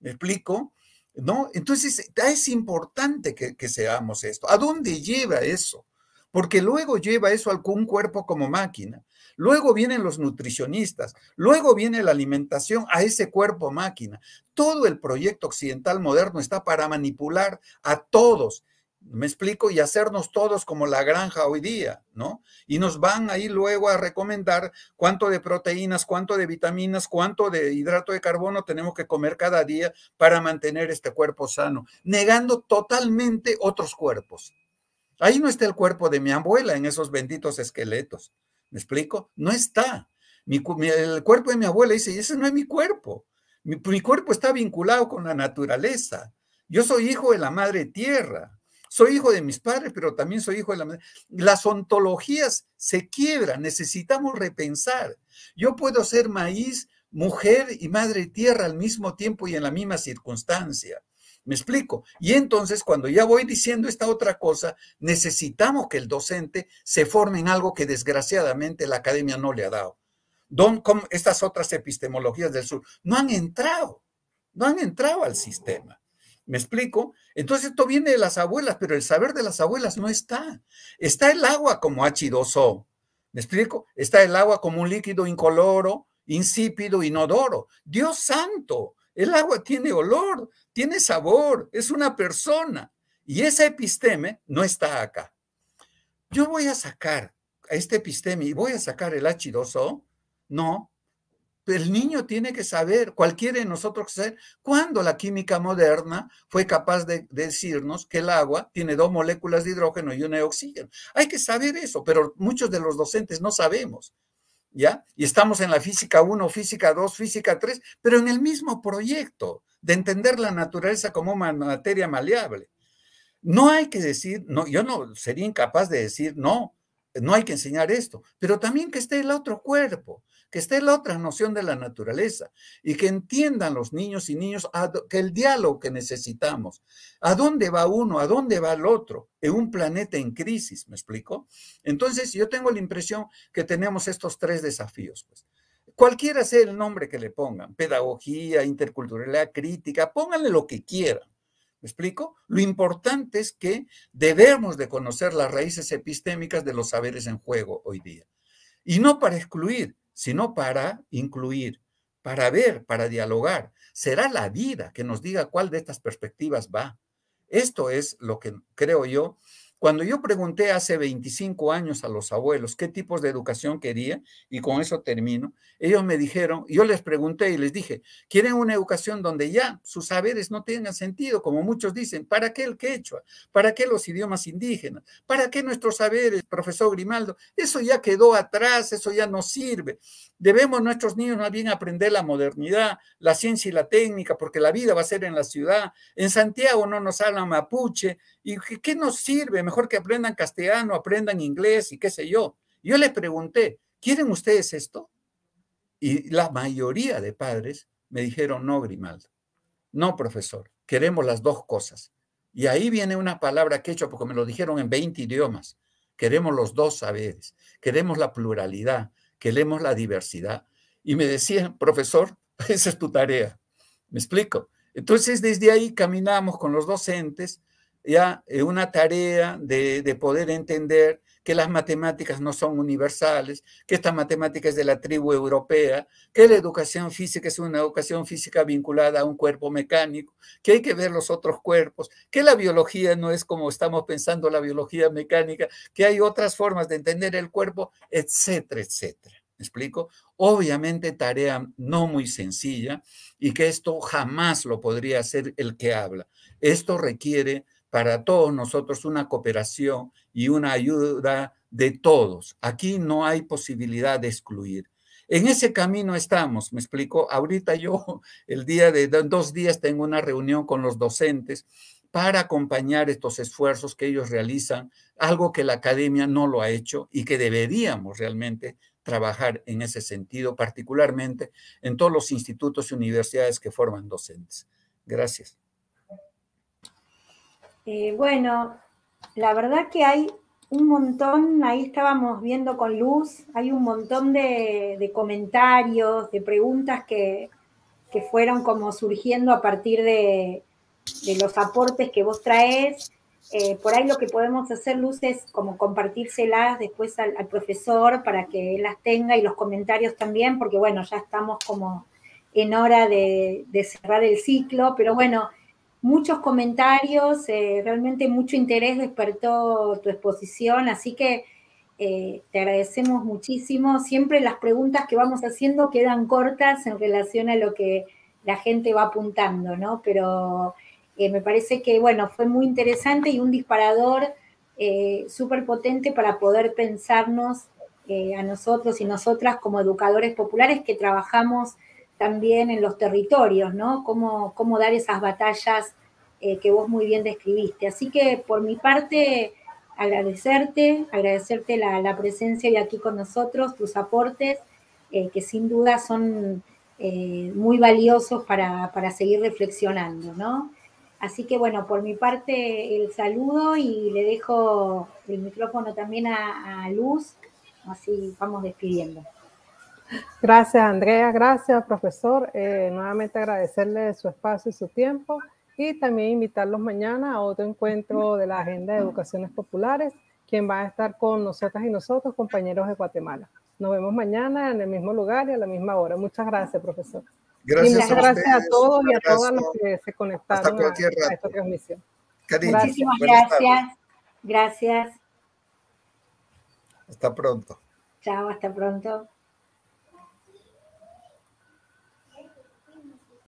¿Me explico? ¿No? Entonces, es importante que, que seamos esto. ¿A dónde lleva eso? Porque luego lleva eso a algún cuerpo como máquina. Luego vienen los nutricionistas, luego viene la alimentación a ese cuerpo máquina. Todo el proyecto occidental moderno está para manipular a todos me explico, y hacernos todos como la granja hoy día, ¿no? Y nos van ahí luego a recomendar cuánto de proteínas, cuánto de vitaminas, cuánto de hidrato de carbono tenemos que comer cada día para mantener este cuerpo sano, negando totalmente otros cuerpos. Ahí no está el cuerpo de mi abuela en esos benditos esqueletos, ¿me explico? No está. el cuerpo de mi abuela dice, ese no es mi cuerpo. mi cuerpo está vinculado con la naturaleza. Yo soy hijo de la madre tierra, soy hijo de mis padres, pero también soy hijo de la... Las ontologías se quiebran, necesitamos repensar. Yo puedo ser maíz, mujer y madre tierra al mismo tiempo y en la misma circunstancia. ¿Me explico? Y entonces, cuando ya voy diciendo esta otra cosa, necesitamos que el docente se forme en algo que desgraciadamente la academia no le ha dado. Don, estas otras epistemologías del sur no han entrado, no han entrado al sistema. ¿Me explico? Entonces esto viene de las abuelas, pero el saber de las abuelas no está. Está el agua como H2O. ¿Me explico? Está el agua como un líquido incoloro, insípido, inodoro. Dios santo, el agua tiene olor, tiene sabor, es una persona. Y esa episteme no está acá. Yo voy a sacar a este episteme y voy a sacar el H2O. No, el niño tiene que saber, cualquiera de nosotros saber, cuándo la química moderna fue capaz de, decirnos que el agua tiene dos moléculas de hidrógeno y una de oxígeno. Hay que saber eso, pero muchos de los docentes no sabemos, ¿ya? Y estamos en la física 1, física 2, física 3, pero en el mismo proyecto de entender la naturaleza como materia maleable. No hay que decir, no, yo no sería incapaz de decir, no, no hay que enseñar esto, pero también que esté el otro cuerpo, que esté la otra noción de la naturaleza y que entiendan los niños y niños que el diálogo que necesitamos, a dónde va uno, a dónde va el otro, en un planeta en crisis, ¿me explico? Entonces yo tengo la impresión que tenemos estos tres desafíos, pues. Cualquiera sea el nombre que le pongan, pedagogía, interculturalidad, crítica, pónganle lo que quieran, ¿Me explico? Lo importante es que debemos de conocer las raíces epistémicas de los saberes en juego hoy día. Y no para excluir, sino para incluir, para ver, para dialogar. Será la vida que nos diga cuál de estas perspectivas va. Esto es lo que creo yo cuando yo pregunté hace 25 años a los abuelos qué tipos de educación quería, y con eso termino, ellos me dijeron, yo les pregunté y les dije, quieren una educación donde ya sus saberes no tengan sentido, como muchos dicen, ¿para qué el quechua? ¿Para qué los idiomas indígenas? ¿Para qué nuestros saberes, profesor Grimaldo? Eso ya quedó atrás, eso ya no sirve. Debemos nuestros niños más bien aprender la modernidad, la ciencia y la técnica, porque la vida va a ser en la ciudad. En Santiago no nos hablan mapuche, ¿Y qué, nos sirve? Mejor que aprendan castellano, aprendan inglés y qué sé yo. Yo le pregunté, ¿quieren ustedes esto? Y la mayoría de padres me dijeron, no, Grimaldo, no, profesor, queremos las dos cosas. Y ahí viene una palabra que he hecho, porque me lo dijeron en 20 idiomas. Queremos los dos saberes, queremos la pluralidad, queremos la diversidad. Y me decían, profesor, [laughs] esa es tu tarea. ¿Me explico? Entonces, desde ahí caminamos con los docentes ya una tarea de, de, poder entender que las matemáticas no son universales, que esta matemática es de la tribu europea, que la educación física es una educación física vinculada a un cuerpo mecánico, que hay que ver los otros cuerpos, que la biología no es como estamos pensando la biología mecánica, que hay otras formas de entender el cuerpo, etcétera, etcétera. ¿Me explico? Obviamente tarea no muy sencilla y que esto jamás lo podría hacer el que habla. Esto requiere para todos nosotros una cooperación y una ayuda de todos. Aquí no hay posibilidad de excluir. En ese camino estamos, me explico. Ahorita yo [laughs] el día de dos días tengo una reunión con los docentes para acompañar estos esfuerzos que ellos realizan, algo que la academia no lo ha hecho y que deberíamos realmente trabajar en ese sentido, particularmente en todos los institutos y universidades que forman docentes. Gracias. Eh, bueno, la verdad que hay un montón, ahí estábamos viendo con luz, hay un montón de, comentarios, de preguntas que, que, fueron como surgiendo a partir de, los aportes que vos traes. Eh, por ahí lo que podemos hacer, Luz, es como compartírselas después al, profesor para que él las tenga y los comentarios también, porque bueno, ya estamos como en hora de cerrar el ciclo, pero bueno, muchos comentarios, eh, realmente mucho interés despertó tu exposición, así que eh, te agradecemos muchísimo. Siempre las preguntas que vamos haciendo quedan cortas en relación a lo que la gente va apuntando, ¿no? Pero eh, me parece que, bueno, fue muy interesante y un disparador súper potente para poder pensarnos a nosotros y nosotras como educadores populares que trabajamos también en los territorios, ¿no? Cómo, cómo dar esas batallas eh, que vos muy bien describiste. Así que por mi parte, agradecerte, agradecerte la, presencia y aquí con nosotros, tus aportes, eh, que sin duda son eh, muy valiosos para, seguir reflexionando, ¿no? Así que bueno, por mi parte el saludo y le dejo el micrófono también a Luz, así vamos despidiendo. Gracias Andrea, gracias profesor, nuevamente agradecerle su espacio y su tiempo y también invitarlos mañana a otro encuentro de la Agenda de Educaciones Populares, quien va a estar con nosotras y nosotros, compañeros de Guatemala. Nos vemos mañana en el mismo lugar y a la misma hora. Muchas gracias, profesor. Gracias, Muchas gracias a, todos y a todas las que se conectaron a, esta transmisión. Muchísimas gracias. Gracias. Hasta pronto. Chao, hasta pronto.